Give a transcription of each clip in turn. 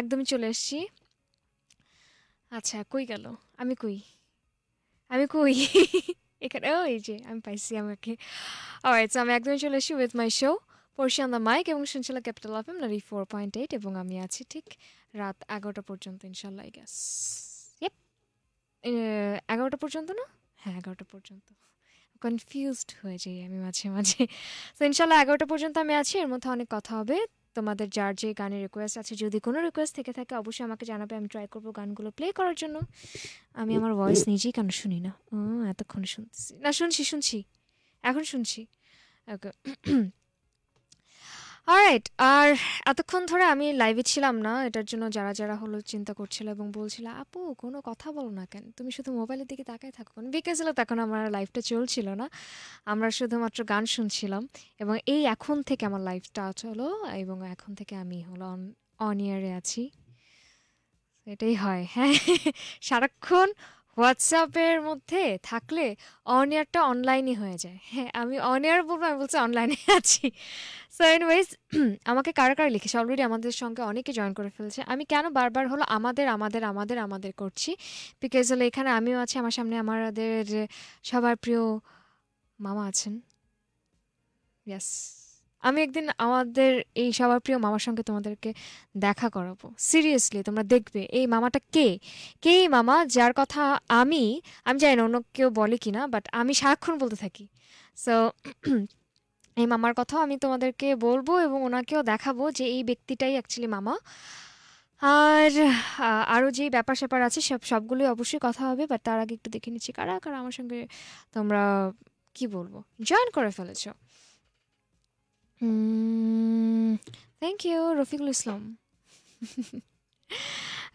একদমই চলে এসছি আচ্ছা কই গেল আমি কই আমি কই এখানে ও এই যে আমি পাইছি আমাকে আচ্ছা আমি একদমই চলে এসেছি উইথ মাই শো পড়শিয়ান দা মাইক এবং শুনছিলাম Capital F M ninety four point eight এবং আমি আছি ঠিক রাত এগারোটা পর্যন্ত ইনশাল্লাহ গ্যাস ইয়েপ এগারোটা পর্যন্ত না হ্যাঁ এগারোটা পর্যন্ত কনফিউজড হয়ে যাই আমি মাঝে মাঝে তো ইনশাল্লাহ এগারোটা পর্যন্ত আমি আছি এর মধ্যে অনেক কথা হবে তোমাদের যার যে গানের রিকোয়েস্ট আছে যদি কোনো রিকোয়েস্ট থেকে থাকে অবশ্যই আমাকে জানাবে আমি ট্রাই করবো গানগুলো প্লে করার জন্য আমি আমার ভয়েস নিজেই কেন শুনি না এতক্ষণ শুনছি না শুনছি শুনছি এখন শুনছি ওকে অলরাইট আর এতক্ষণ ধরে আমি লাইভে ছিলাম না এটার জন্য যারা যারা হলো চিন্তা করছিল এবং বলছিল আপু কোনো কথা বলো না কেন তুমি শুধু মোবাইলের দিকে তাকাই থাকো কেন হলো তখন আমার লাইফটা চলছিল না আমরা শুধুমাত্র গান শুনছিলাম এবং এই এখন থেকে আমার লাইফটা চলো এবং এখন থেকে আমি হলো অন অন ইয়ারে আছি এটাই হয় হ্যাঁ সারাক্ষণ হোয়াটসঅ্যাপের মধ্যে থাকলে অন এয়ারটা অনলাইনই হয়ে যায় হ্যাঁ আমি অন এয়ার বলবো আমি বলছি অনলাইনে আছি সো এনওয়েজ আমাকে কারা কারা লিখেছে অলরেডি আমাদের সঙ্গে অনেকে জয়েন করে ফেলছে আমি কেন বারবার হলো আমাদের আমাদের আমাদের আমাদের করছি বিকজ হলো এখানে আমিও আছি আমার সামনে আমাদের সবার প্রিয় মামা আছেন ইয়াস আমি একদিন আমাদের এই সবার প্রিয় মামার সঙ্গে তোমাদেরকে দেখা করাবো সিরিয়াসলি তোমরা দেখবে এই মামাটা কে কে এই মামা যার কথা আমি আমি জানি না অন্য কেউ বলে কি না বাট আমি সারাক্ষণ বলতে থাকি সো এই মামার কথাও আমি তোমাদেরকে বলবো এবং ওনাকেও দেখাবো যে এই ব্যক্তিটাই অ্যাকচুয়ালি মামা আর আরও যে ব্যাপার স্যাপার আছে সব সবগুলোই অবশ্যই কথা হবে বাট তার আগে একটু দেখে নিচ্ছি কারা কারা আমার সঙ্গে তোমরা কি বলবো জয়েন করে ফেলেছো thank you Rafiqul Islam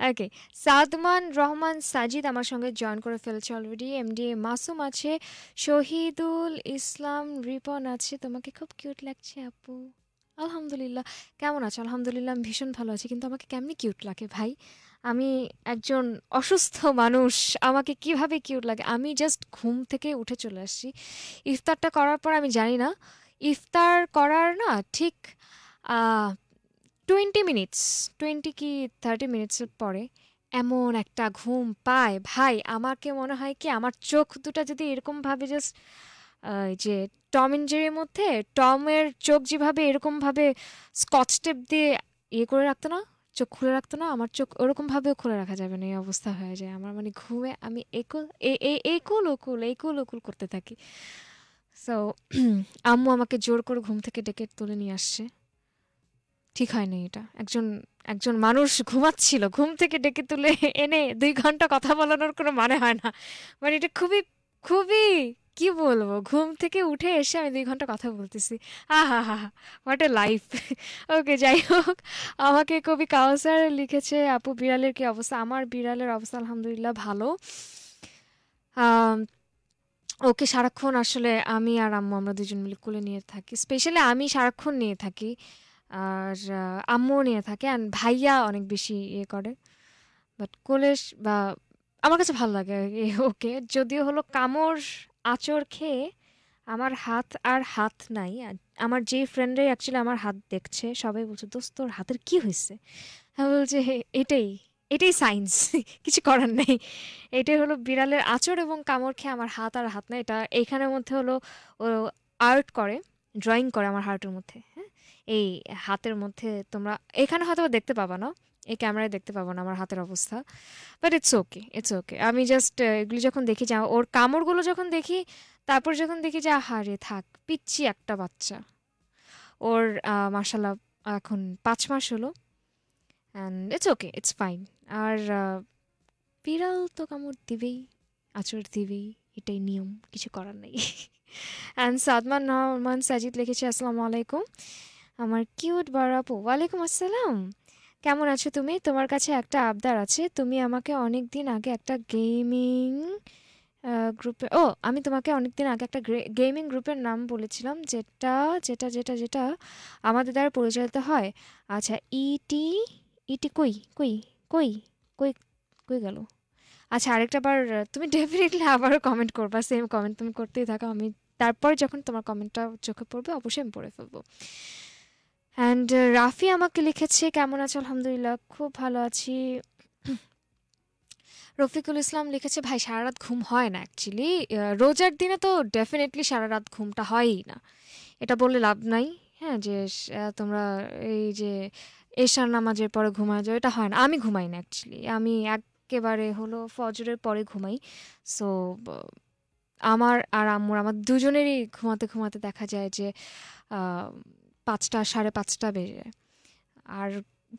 okay Sadman Rahman Sajid আমার সঙ্গে জয়েন করে ফেলেছে অলরেডি এমডি মাসুম আছে শহীদুল ইসলাম রিপন আছে তোমাকে খুব কিউট লাগছে আপু আলহামদুলিল্লাহ কেমন আছো আলহামদুলিল্লাহ আমি ভীষণ ভালো আছি কিন্তু আমাকে কেমনি কিউট লাগে ভাই আমি একজন অসুস্থ মানুষ আমাকে কিভাবে কিউট লাগে আমি জাস্ট ঘুম থেকে উঠে চলে আসছি ইফতারটা করার পর আমি জানি না ইফতার করার না ঠিক টোয়েন্টি মিনিটস টোয়েন্টি কি থার্টি মিনিটসের পরে এমন একটা ঘুম পায় ভাই আমাকে মনে হয় কি আমার চোখ দুটা যদি এরকমভাবে জাস্ট যে টম ইঞ্জেরির মধ্যে টমের চোখ যেভাবে এরকমভাবে স্কচ টেপ দিয়ে ইয়ে করে রাখতো না চোখ খুলে রাখতো না আমার চোখ ওরকমভাবেও খুলে রাখা যাবে না এই অবস্থা হয়ে যায় আমার মানে ঘুমে আমি একুল এই একুল ওকুল একুল ওকুল করতে থাকি সো আম্মু আমাকে জোর করে ঘুম থেকে ডেকে তুলে নিয়ে আসছে ঠিক হয়নি এটা একজন একজন মানুষ ঘুমাচ্ছিল ঘুম থেকে ডেকে তুলে এনে দুই ঘন্টা কথা বলানোর কোনো মানে হয় না মানে এটা খুবই খুবই কি বলবো ঘুম থেকে উঠে এসে আমি দুই ঘন্টা কথা বলতেছি আহা হা হা হোয়াট এ লাইফ ওকে যাই হোক আমাকে কবি কাউসার লিখেছে আপু বিড়ালের কি অবস্থা আমার বিড়ালের অবস্থা আলহামদুলিল্লাহ ভালো ওকে সারাক্ষণ আসলে আমি আর আম্মু আমরা দুজন মিলে কোলে নিয়ে থাকি স্পেশালি আমি সারাক্ষণ নিয়ে থাকি আর আম্মুও নিয়ে থাকে অ্যান্ড ভাইয়া অনেক বেশি ইয়ে করে বাট কোলে বা আমার কাছে ভালো লাগে ওকে যদিও হলো কামড় আঁচড় খেয়ে আমার হাত আর হাত নাই আমার যে ফ্রেন্ডরাই অ্যাকচুয়ালি আমার হাত দেখছে সবাই বলছে দোস্ত তোর হাতের কি হয়েছে আমি বলছে এটাই এটাই সাইন্স কিছু করার নেই এটাই হলো বিড়ালের আচর এবং কামড় খেয়ে আমার হাত আর হাত না এটা এইখানের মধ্যে হলো আর্ট করে ড্রয়িং করে আমার হার্টের মধ্যে হ্যাঁ এই হাতের মধ্যে তোমরা এখানে হয়তো দেখতে পাবা না এই ক্যামেরায় দেখতে পাবো না আমার হাতের অবস্থা but it's okay it's okay আমি জাস্ট এগুলি যখন দেখি যে ওর কামড়গুলো যখন দেখি তারপর যখন দেখি যে আহারে থাক পিচ্ছি একটা বাচ্চা ওর মার্শাল্লাহ এখন পাঁচ মাস হলো and it's okay it's fine আর বিড়াল তো কামড় দিবেই আচর দিবেই এটাই নিয়ম কিছু করার নেই অ্যান্ড সাদমান রহমান সাজিদ লিখেছে আসসালামু আলাইকুম আমার কিউট বারাপু ওয়ালাইকুম আসসালাম কেমন আছো তুমি তোমার কাছে একটা আবদার আছে তুমি আমাকে অনেক দিন আগে একটা গেমিং গ্রুপে ও আমি তোমাকে অনেক দিন আগে একটা গেমিং গ্রুপের নাম বলেছিলাম যেটা যেটা যেটা যেটা আমাদের দ্বারা পরিচালিত হয় আচ্ছা ইটি ইটি কই কই কই কই কই গেল আচ্ছা আরেকটা বার তুমি ডেফিনেটলি আবারও কমেন্ট করবা সেম কমেন্ট তুমি করতেই থাকো আমি তারপর যখন তোমার কমেন্টটা চোখে পড়বে অবশ্যই আমি পড়ে ফেলবো অ্যান্ড রাফি আমাকে লিখেছে কেমন আছো আলহামদুলিল্লাহ খুব ভালো আছি রফিকুল ইসলাম লিখেছে ভাই সারা রাত ঘুম হয় না অ্যাকচুয়ালি রোজার দিনে তো ডেফিনেটলি সারা রাত ঘুমটা হয়ই না এটা বললে লাভ নাই হ্যাঁ যে তোমরা এই যে এশার নামাজের পরে ঘুমায় যাও এটা হয় না আমি ঘুমাই না অ্যাকচুয়ালি আমি একেবারে হলো ফজরের পরে ঘুমাই সো আমার আর আম্মুর আমার দুজনেরই ঘুমাতে ঘুমাতে দেখা যায় যে পাঁচটা সাড়ে পাঁচটা বেজে যায় আর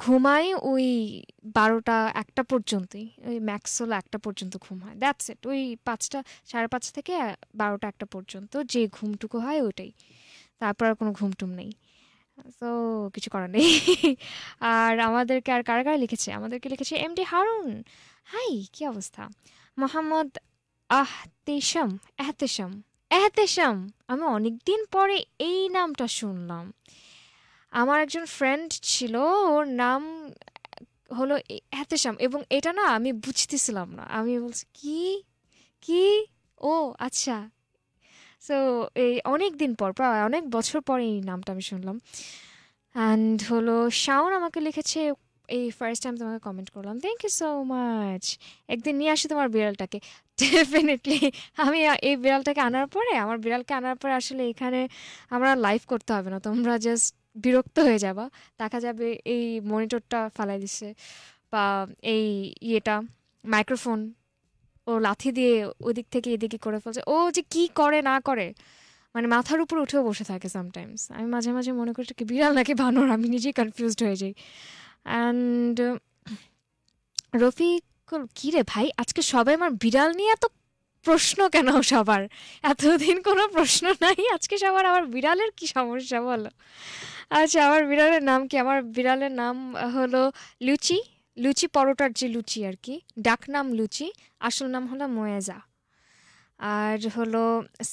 ঘুমাই ওই বারোটা একটা পর্যন্তই ওই ম্যাক্স হলো একটা পর্যন্ত ঘুম হয় দ্যাটস ইট ওই পাঁচটা সাড়ে পাঁচ থেকে বারোটা একটা পর্যন্ত যে ঘুমটুকু হয় ওইটাই তারপর আর কোনো ঘুমটুম নেই সো কিছু করার নেই আর আমাদেরকে আর কারা কারা লিখেছে আমাদেরকে লিখেছে এম ডি হারুন হাই কি অবস্থা মোহাম্মদ আহতেশম এহতেশম এহতেশম আমি অনেকদিন পরে এই নামটা শুনলাম আমার একজন ফ্রেন্ড ছিল ওর নাম হলো এহতেশাম এবং এটা না আমি বুঝতেছিলাম না আমি বলছি কি কি ও আচ্ছা সো এই অনেক দিন পর প্রায় অনেক বছর পর এই নামটা আমি শুনলাম অ্যান্ড হলো শাওন আমাকে লিখেছে এই ফার্স্ট টাইম তোমাকে কমেন্ট করলাম থ্যাংক ইউ সো মাচ একদিন নিয়ে আসি তোমার বিড়ালটাকে ডেফিনেটলি আমি এই বিড়ালটাকে আনার পরে আমার বিড়ালকে আনার পরে আসলে এখানে আমরা লাইভ করতে হবে না তোমরা জাস্ট বিরক্ত হয়ে যাবা দেখা যাবে এই মনিটরটা ফালাই দিছে বা এই ইয়েটা মাইক্রোফোন ও লাথি দিয়ে ওদিক থেকে এদিকে করে ফেলছে ও যে কি করে না করে মানে মাথার উপর উঠেও বসে থাকে সামটাইমস আমি মাঝে মাঝে মনে করি কি বিড়াল নাকি বানর আমি নিজেই কনফিউজড হয়ে যাই অ্যান্ড রফিক কী রে ভাই আজকে সবাই আমার বিড়াল নিয়ে এত প্রশ্ন কেন সবার এতদিন কোনো প্রশ্ন নাই আজকে সবার আমার বিড়ালের কি সমস্যা বলো আচ্ছা আমার বিড়ালের নাম কি আমার বিড়ালের নাম হলো লুচি লুচি পরোটার যে লুচি আর কি ডাকনাম লুচি আসল নাম হলো ময়েজা আর হলো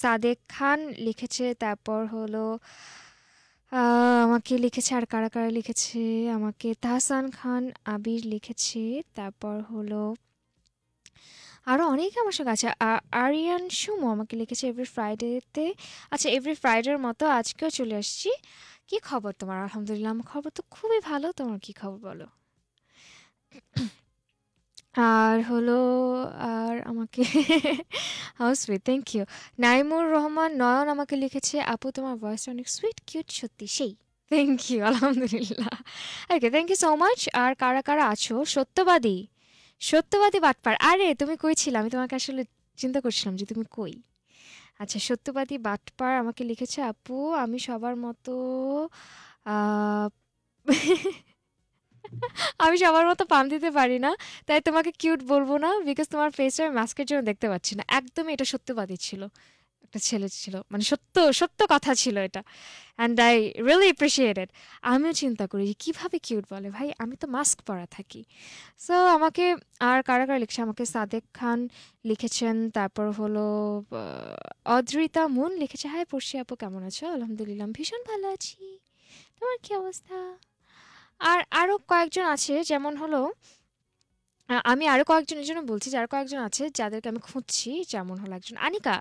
সাদেক খান লিখেছে তারপর হলো আমাকে লিখেছে আর কারা কারা লিখেছে আমাকে তাহসান খান আবির লিখেছে তারপর হলো আরও অনেকে আমার সঙ্গে আছে আরিয়ান সুমো আমাকে লিখেছে এভরি ফ্রাইডেতে আচ্ছা এভরি ফ্রাইডের মতো আজকেও চলে আসছি কি খবর তোমার আলহামদুলিল্লাহ আমার খবর তো খুবই ভালো তোমার কি খবর বলো আর হলো আর আমাকে sweet thank you Naimur Rahman Nayan আমাকে লিখেছে আপু তোমার ভয়েস অনেক সুইট কিউট সত্যি সেই থ্যাংক ইউ আলহামদুলিল্লাহ okay thank you so much আর কারা কারা আছো সত্যবাদী সত্যবাদী বাটপার আরে তুমি কই ছিল আমি তোমাকে আসলে চিন্তা করছিলাম যে তুমি কই আচ্ছা সত্যবাদী বাটপার আমাকে লিখেছে আপু আমি সবার মতো আমি সবার মতো পাম দিতে পারি না তাই তোমাকে কিউট বলবো না বিকজ তোমার ফেসটা আমি মাস্কের জন্য দেখতে পাচ্ছি না একদমই এটা সত্যবাদী ছিল একটা ছেলে ছিল মানে সত্য সত্য কথা ছিল এটা অ্যান্ড আই রিয়েলি অ্যাপ্রিসিয়েটেড আমিও চিন্তা করি যে কীভাবে কিউট বলে ভাই আমি তো মাস্ক পরা থাকি সো আমাকে আর কারা কারা লিখছে আমাকে সাদেক খান লিখেছেন তারপর হলো অদ্রিতা মুন লিখেছে হ্যাঁ পড়শি আপু কেমন আছো আলহামদুলিল্লাহ ভীষণ ভালো আছি তোমার কি অবস্থা আর আরও কয়েকজন আছে যেমন হলো আমি আরও কয়েকজনের জন্য বলছি যার কয়েকজন আছে যাদেরকে আমি খুঁজছি যেমন হলো একজন আনিকা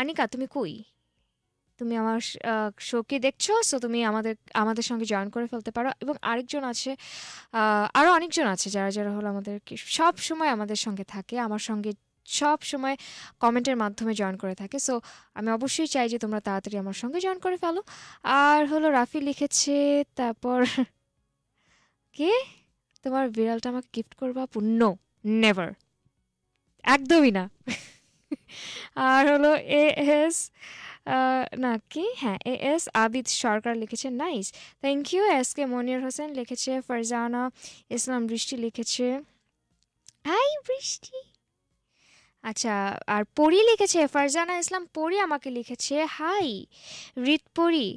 আনিকা তুমি কই তুমি আমার শোকে দেখছো সো তুমি আমাদের আমাদের সঙ্গে জয়েন করে ফেলতে পারো এবং আরেকজন আছে আরও অনেকজন আছে যারা যারা হলো আমাদেরকে সব সময় আমাদের সঙ্গে থাকে আমার সঙ্গে সব সময় কমেন্টের মাধ্যমে জয়েন করে থাকে সো আমি অবশ্যই চাই যে তোমরা তাড়াতাড়ি আমার সঙ্গে জয়েন করে ফেলো আর হলো রাফি লিখেছে তারপর কে তোমার বিড়ালটা আমাকে গিফট করবা পূর্ণ নেভার একদমই না আর হলো এ এস না কি হ্যাঁ এ এস আবিদ সরকার লিখেছে nice thank you S K Monir Hossain লিখেছে ফারজানা ইসলাম বৃষ্টি লিখেছে হাই বৃষ্টি আচ্ছা আর পরি লিখেছে ফারজানা ইসলাম পরি আমাকে লিখেছে হাই রিত পরি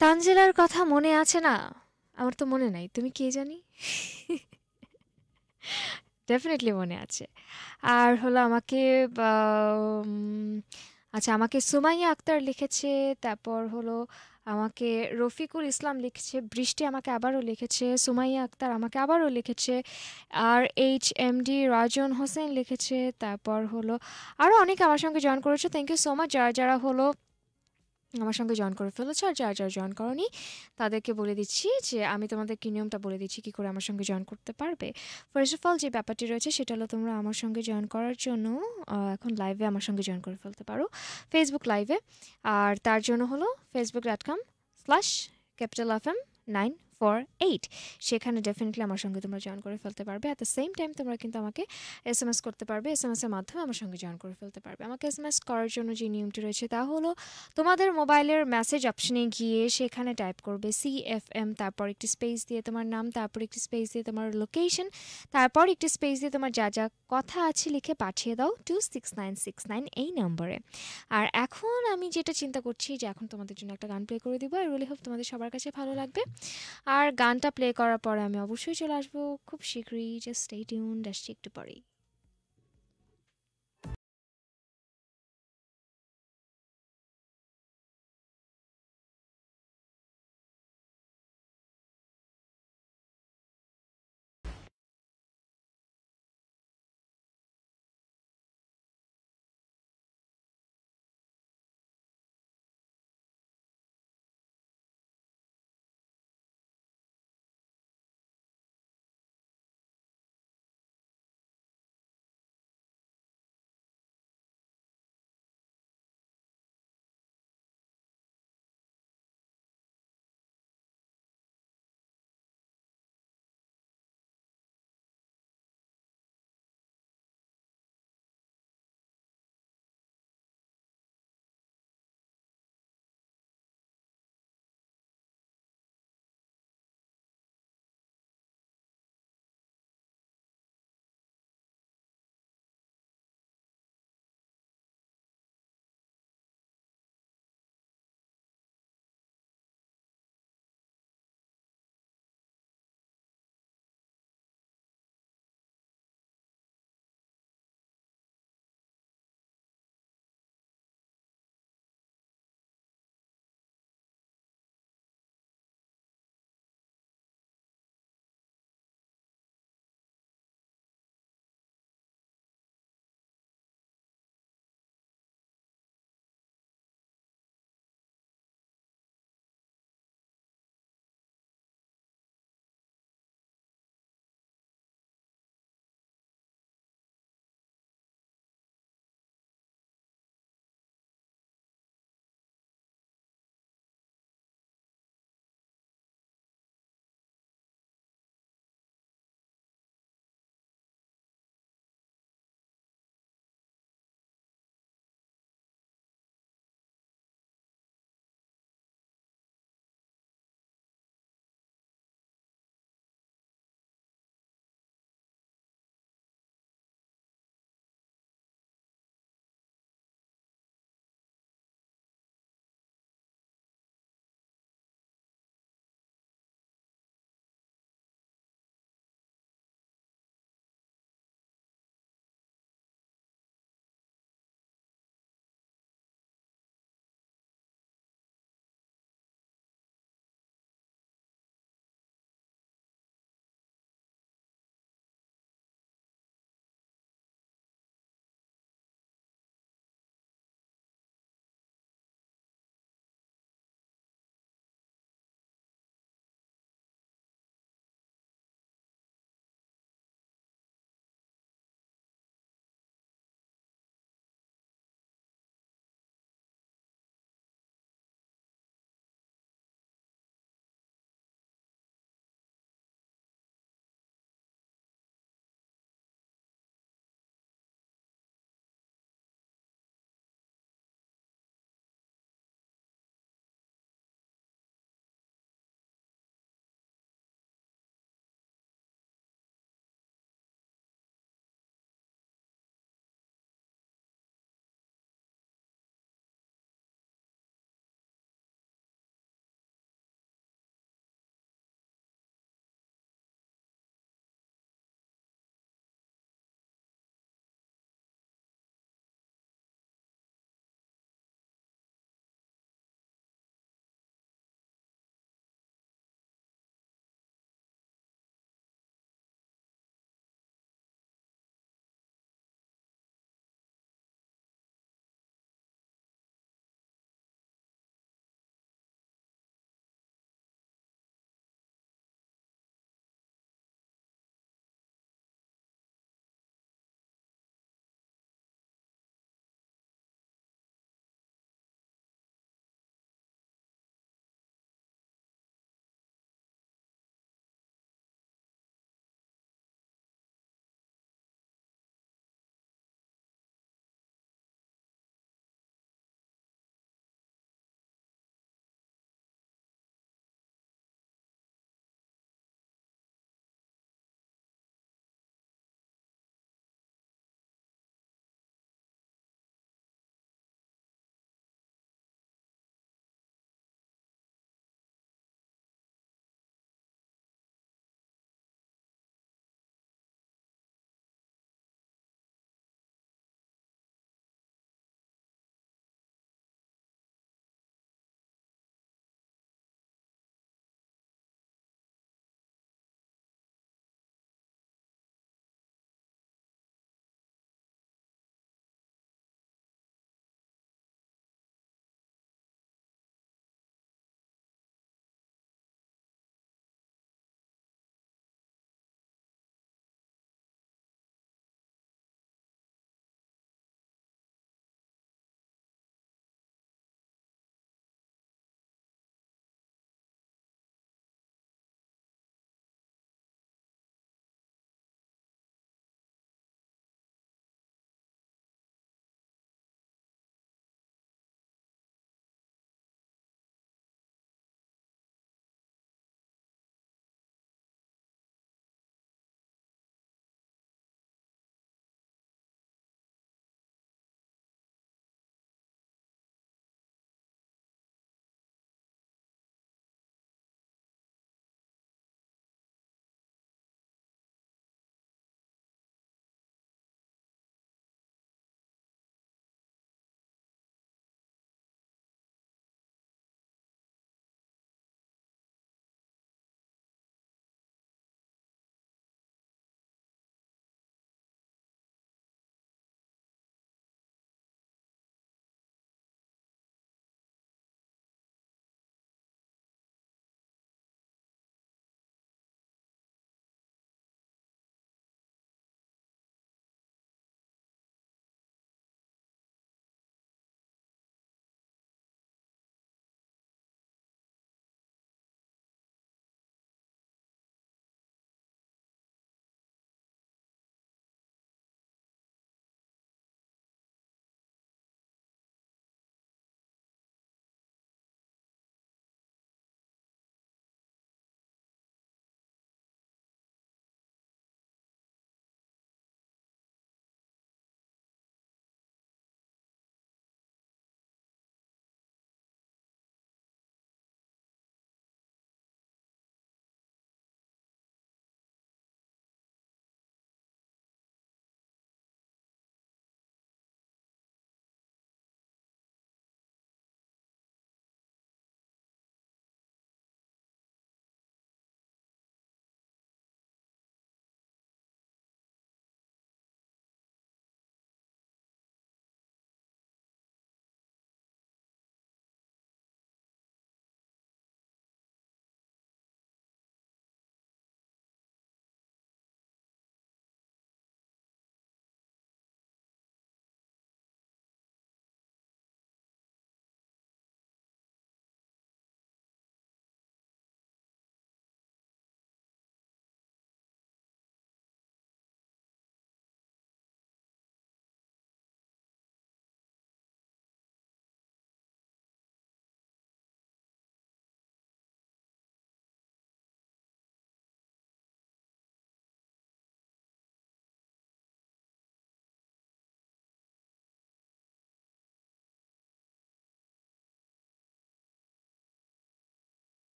তানজিলার কথা মনে আছে না আমার তো মনে নাই তুমি কে জানি ডেফিনেটলি মনে আছে আর হলো আমাকে আচ্ছা আমাকে সুমাইয়া আক্তার লিখেছে তারপর হলো আমাকে রফিকুল ইসলাম লিখেছে বৃষ্টি আমাকে আবারও লিখেছে সুমাইয়া আক্তার আমাকে আবারও লিখেছে আর H M D Rajan Hossain লিখেছে তারপর হলো আরও অনেক আমার সঙ্গে জয়েন করেছে থ্যাংক ইউ সো মাচ যারা যারা হলো আমার সঙ্গে জয়েন করে ফেলেছে আর যারা যারা জয়েন করনি তাদেরকে বলে দিচ্ছি যে আমি তোমাদের কী নিয়মটা বলে দিচ্ছি কী করে আমার সঙ্গে জয়েন করতে পারবে ফার্স্ট অফ অল যে ব্যাপারটি রয়েছে সেটা হলো তোমরা আমার সঙ্গে জয়েন করার জন্য এখন লাইভে আমার সঙ্গে জয়েন করে ফেলতে পারো ফেসবুক লাইভে আর তার জন্য হলো Facebook dot com slash capital F M nine four eight সেখানে ডেফিনেটলি আমার সঙ্গে তোমরা জয়েন করে ফেলতে পারবে অ্যাট দ্য সেম টাইম তোমরা কিন্তু আমাকে এস এম এস করতে পারবে এস এম এসের মাধ্যমে আমার সঙ্গে জয়েন করে ফেলতে পারবে আমাকে এস এম এস করার জন্য যে নিয়মটি রয়েছে তা হলো তোমাদের মোবাইলের মেসেজ অপশনে গিয়ে সেখানে টাইপ করবে সি এফ এম তারপর একটি স্পেস দিয়ে তোমার নাম তারপর একটি স্পেস দিয়ে তোমার লোকেশন তারপর একটি স্পেস দিয়ে তোমার যা যা কথা আছে লিখে পাঠিয়ে দাও two six nine six nine এই নম্বরে আর এখন আমি যেটা চিন্তা করছি যে এখন তোমাদের জন্য একটা গান প্লে করে দেবো আই রিয়েলি হোপ তোমাদের সবার কাছে ভালো লাগবে আর গানটা প্লে করার পরে আমি অবশ্যই চলে আসবো খুব শীঘ্রই জাস্ট স্টে টিউন একটু পরেই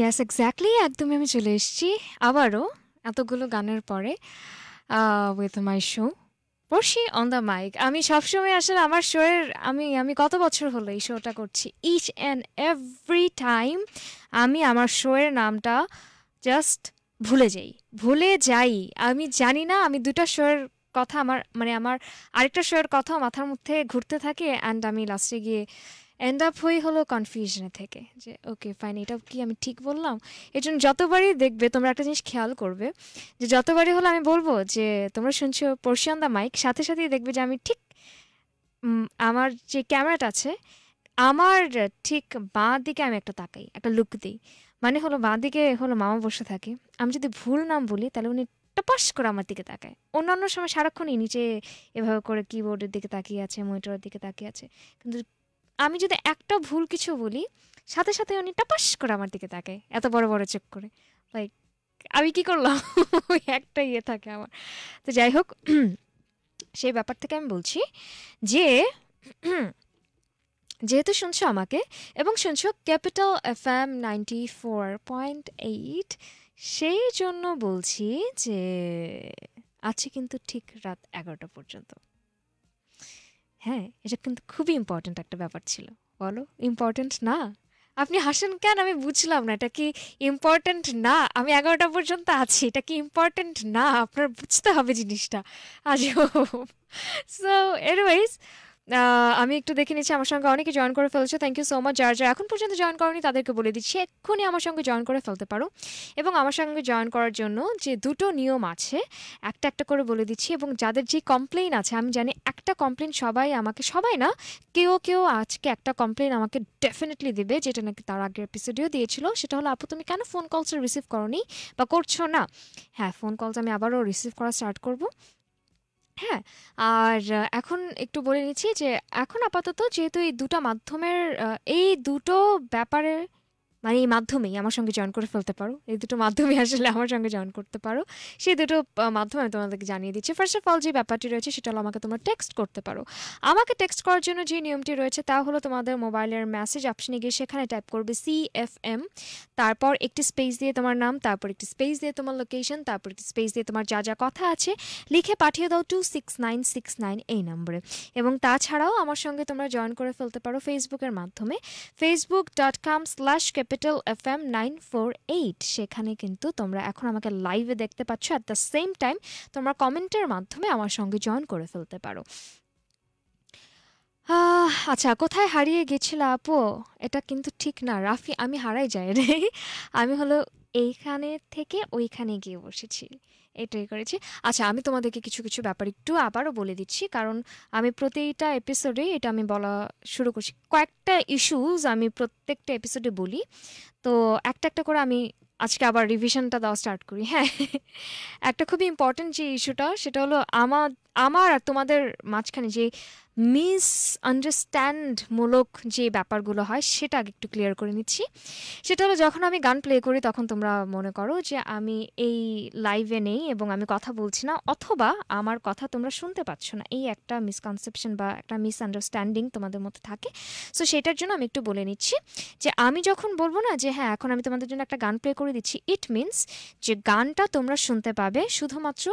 ইয়াস এক্স্যাক্টলি একদমই আমি চলে এসেছি আবারও এতগুলো গানের পরে উইথ মাই শো পড়ছি অন দ্য মাইক আমি সবসময় আসলে আমার শোয়ের আমি আমি কত বছর হলো এই শোটা করছি ইচ অ্যান্ড এভরি টাইম আমি আমার শোয়ের নামটা জাস্ট ভুলে যাই ভুলে যাই আমি জানি না আমি দুটা শোয়ের কথা আমার মানে আমার আরেকটা শোয়ের কথা মাথার মধ্যে ঘুরতে থাকে অ্যান্ড আমি লাস্টে গিয়ে এন্ড আপ হয়ে হলো কনফিউশনে থেকে যে ওকে ফাইন এটা কি আমি ঠিক বললাম এর জন্য যতবারই দেখবে তোমরা একটা জিনিস খেয়াল করবে যে যতবারই হলো আমি বলবো যে তোমরা শুনছো পর্শিয়ান দা মাইক সাথে সাথেই দেখবে যে আমি ঠিক আমার যে ক্যামেরাটা আছে আমার ঠিক বাঁ দিকে আমি একটা তাকাই একটা লুক দিই মানে হলো বাঁ দিকে হলো মামা বসে থাকে আমি যদি ভুল নাম বলি তাহলে উনি টপাস করে আমার দিকে তাকায় অন্যান্য সময় সারাক্ষণই নিচে এভাবে করে কিবোর্ডের দিকে তাকিয়ে আছে মনিটরের দিকে তাকিয়ে আছে কিন্তু আমি যদি একটা ভুল কিছু বলি সাথে সাথে উনি টাপাস করে আমার দিকে তাকে এত বড় বড় চেক করে লাইক আমি কি করলাম ওই একটা ইয়ে থাকে আমার তো যাই হোক সেই ব্যাপার থেকে আমি বলছি যে যেহেতু শুনছো আমাকে এবং শুনছো Capital F M ninety four point eight সেই জন্য বলছি যে আছে কিন্তু ঠিক রাত এগারোটা পর্যন্ত হ্যাঁ এটা কিন্তু খুবই ইম্পর্ট্যান্ট একটা ব্যাপার ছিল বলো ইম্পর্ট্যান্ট না আপনি হাসেন কেন আমি বুঝলাম না এটা কি ইম্পর্ট্যান্ট না আমি এগারোটা পর্যন্ত আছি এটা কি ইম্পর্ট্যান্ট না আপনার বুঝতে হবে জিনিসটা আজ সো এনিওয়েজ আমি একটু দেখে নিচ্ছি আমার সঙ্গে অনেকে জয়েন করে ফেলছে থ্যাংক ইউ সো মাচ যারা যারা এখন পর্যন্ত জয়েন করেনি তাদেরকে বলে দিচ্ছি এক্ষুনি আমার সঙ্গে জয়েন করে ফেলতে পারো এবং আমার সঙ্গে জয়েন করার জন্য যে দুটো নিয়ম আছে একটা একটা করে বলে দিচ্ছি এবং যাদের যে কমপ্লেন আছে আমি জানি একটা কমপ্লেন সবাই আমাকে সবাই না কেউ কেউ আজকে একটা কমপ্লেন আমাকে ডেফিনেটলি দেবে যেটা নাকি তার আগের এপিসোডেও দিয়েছিল সেটা হলো আপু তুমি কেন ফোন কলসটা রিসিভ করো বা করছো না হ্যাঁ ফোন কলস আমি আবারও রিসিভ করা স্টার্ট করবো হ্যাঁ, আর এখন একটু বলে নিচ্ছি যে এখন আপাতত যেহেতু এই দুটা মাধ্যমের এই দুটো ব্যাপারে মানে এই মাধ্যমেই আমার সঙ্গে জয়েন করে ফেলতে পারো এই দুটো মাধ্যমে আসলে আমার সঙ্গে জয়েন করতে পারো সেই দুটো মাধ্যমে আমি তোমাদেরকে জানিয়ে দিচ্ছি ফার্স্ট অফ অল যে ব্যাপারটি রয়েছে সেটা হলো আমাকে তোমরা টেক্সট করতে পারো আমাকে টেক্সট করার জন্য যে নিয়মটি রয়েছে তা হলো তোমাদের মোবাইলের মেসেজ অপশনে গিয়ে সেখানে টাইপ করবে সি এফ এম তারপর একটি স্পেস দিয়ে তোমার নাম তারপর একটি স্পেস দিয়ে তোমার লোকেশন তারপর একটি স্পেস দিয়ে তোমার যা যা কথা আছে লিখে পাঠিয়ে দাও two six nine six nine এই নম্বরে এবং তাছাড়াও আমার সঙ্গে তোমরা জয়েন করে ফেলতে পারো ফেসবুকের মাধ্যমে Facebook dot com slash capital F M nine four eight সেখানে কিন্তু তোমরা এখন আমাকে লাইভে দেখতে পাচ্ছ অ্যাট দ্য সেম টাইম তোমরা কমেন্টের মাধ্যমে আমার সঙ্গে জয়েন করে ফেলতে পারো আচ্ছা কোথায় হারিয়ে গেছিল আপু এটা কিন্তু ঠিক না রাফি আমি হারাই যাই রে আমি হলো এইখানে থেকে ওইখানে গিয়ে বসেছি এটাই করেছি আচ্ছা আমি তোমাদেরকে কিছু কিছু ব্যাপার একটু আবারও বলে দিচ্ছি কারণ আমি প্রতিটা এপিসোডে এটা আমি বলা শুরু করছি কয়েকটা ইস্যুস আমি প্রত্যেকটা এপিসোডে বলি তো একটা একটা করে আমি আজকে আবার রিভিশনটা দেওয়া স্টার্ট করি হ্যাঁ একটা খুবই ইম্পর্টেন্ট যে ইস্যুটা সেটা হলো আমার আমার আর তোমাদের মাঝখানে যে মিসআন্ডারস্ট্যান্ডমূলক যে ব্যাপারগুলো হয় সেটা আগে একটু ক্লিয়ার করে নিচ্ছি সেটা হলো যখন আমি গান প্লে করি তখন তোমরা মনে করো যে আমি এই লাইভে নেই এবং আমি কথা বলছি না অথবা আমার কথা তোমরা শুনতে পাচ্ছ না এই একটা মিসকনসেপশন বা একটা মিসআন্ডারস্ট্যান্ডিং তোমাদের মধ্যে থাকে সো সেটার জন্য আমি একটু বলে নিচ্ছি যে আমি যখন বলবো না যে হ্যাঁ এখন আমি তোমাদের জন্য একটা গান প্লে করে দিচ্ছি ইট মিনস যে গানটা তোমরা শুনতে পাবে শুধুমাত্র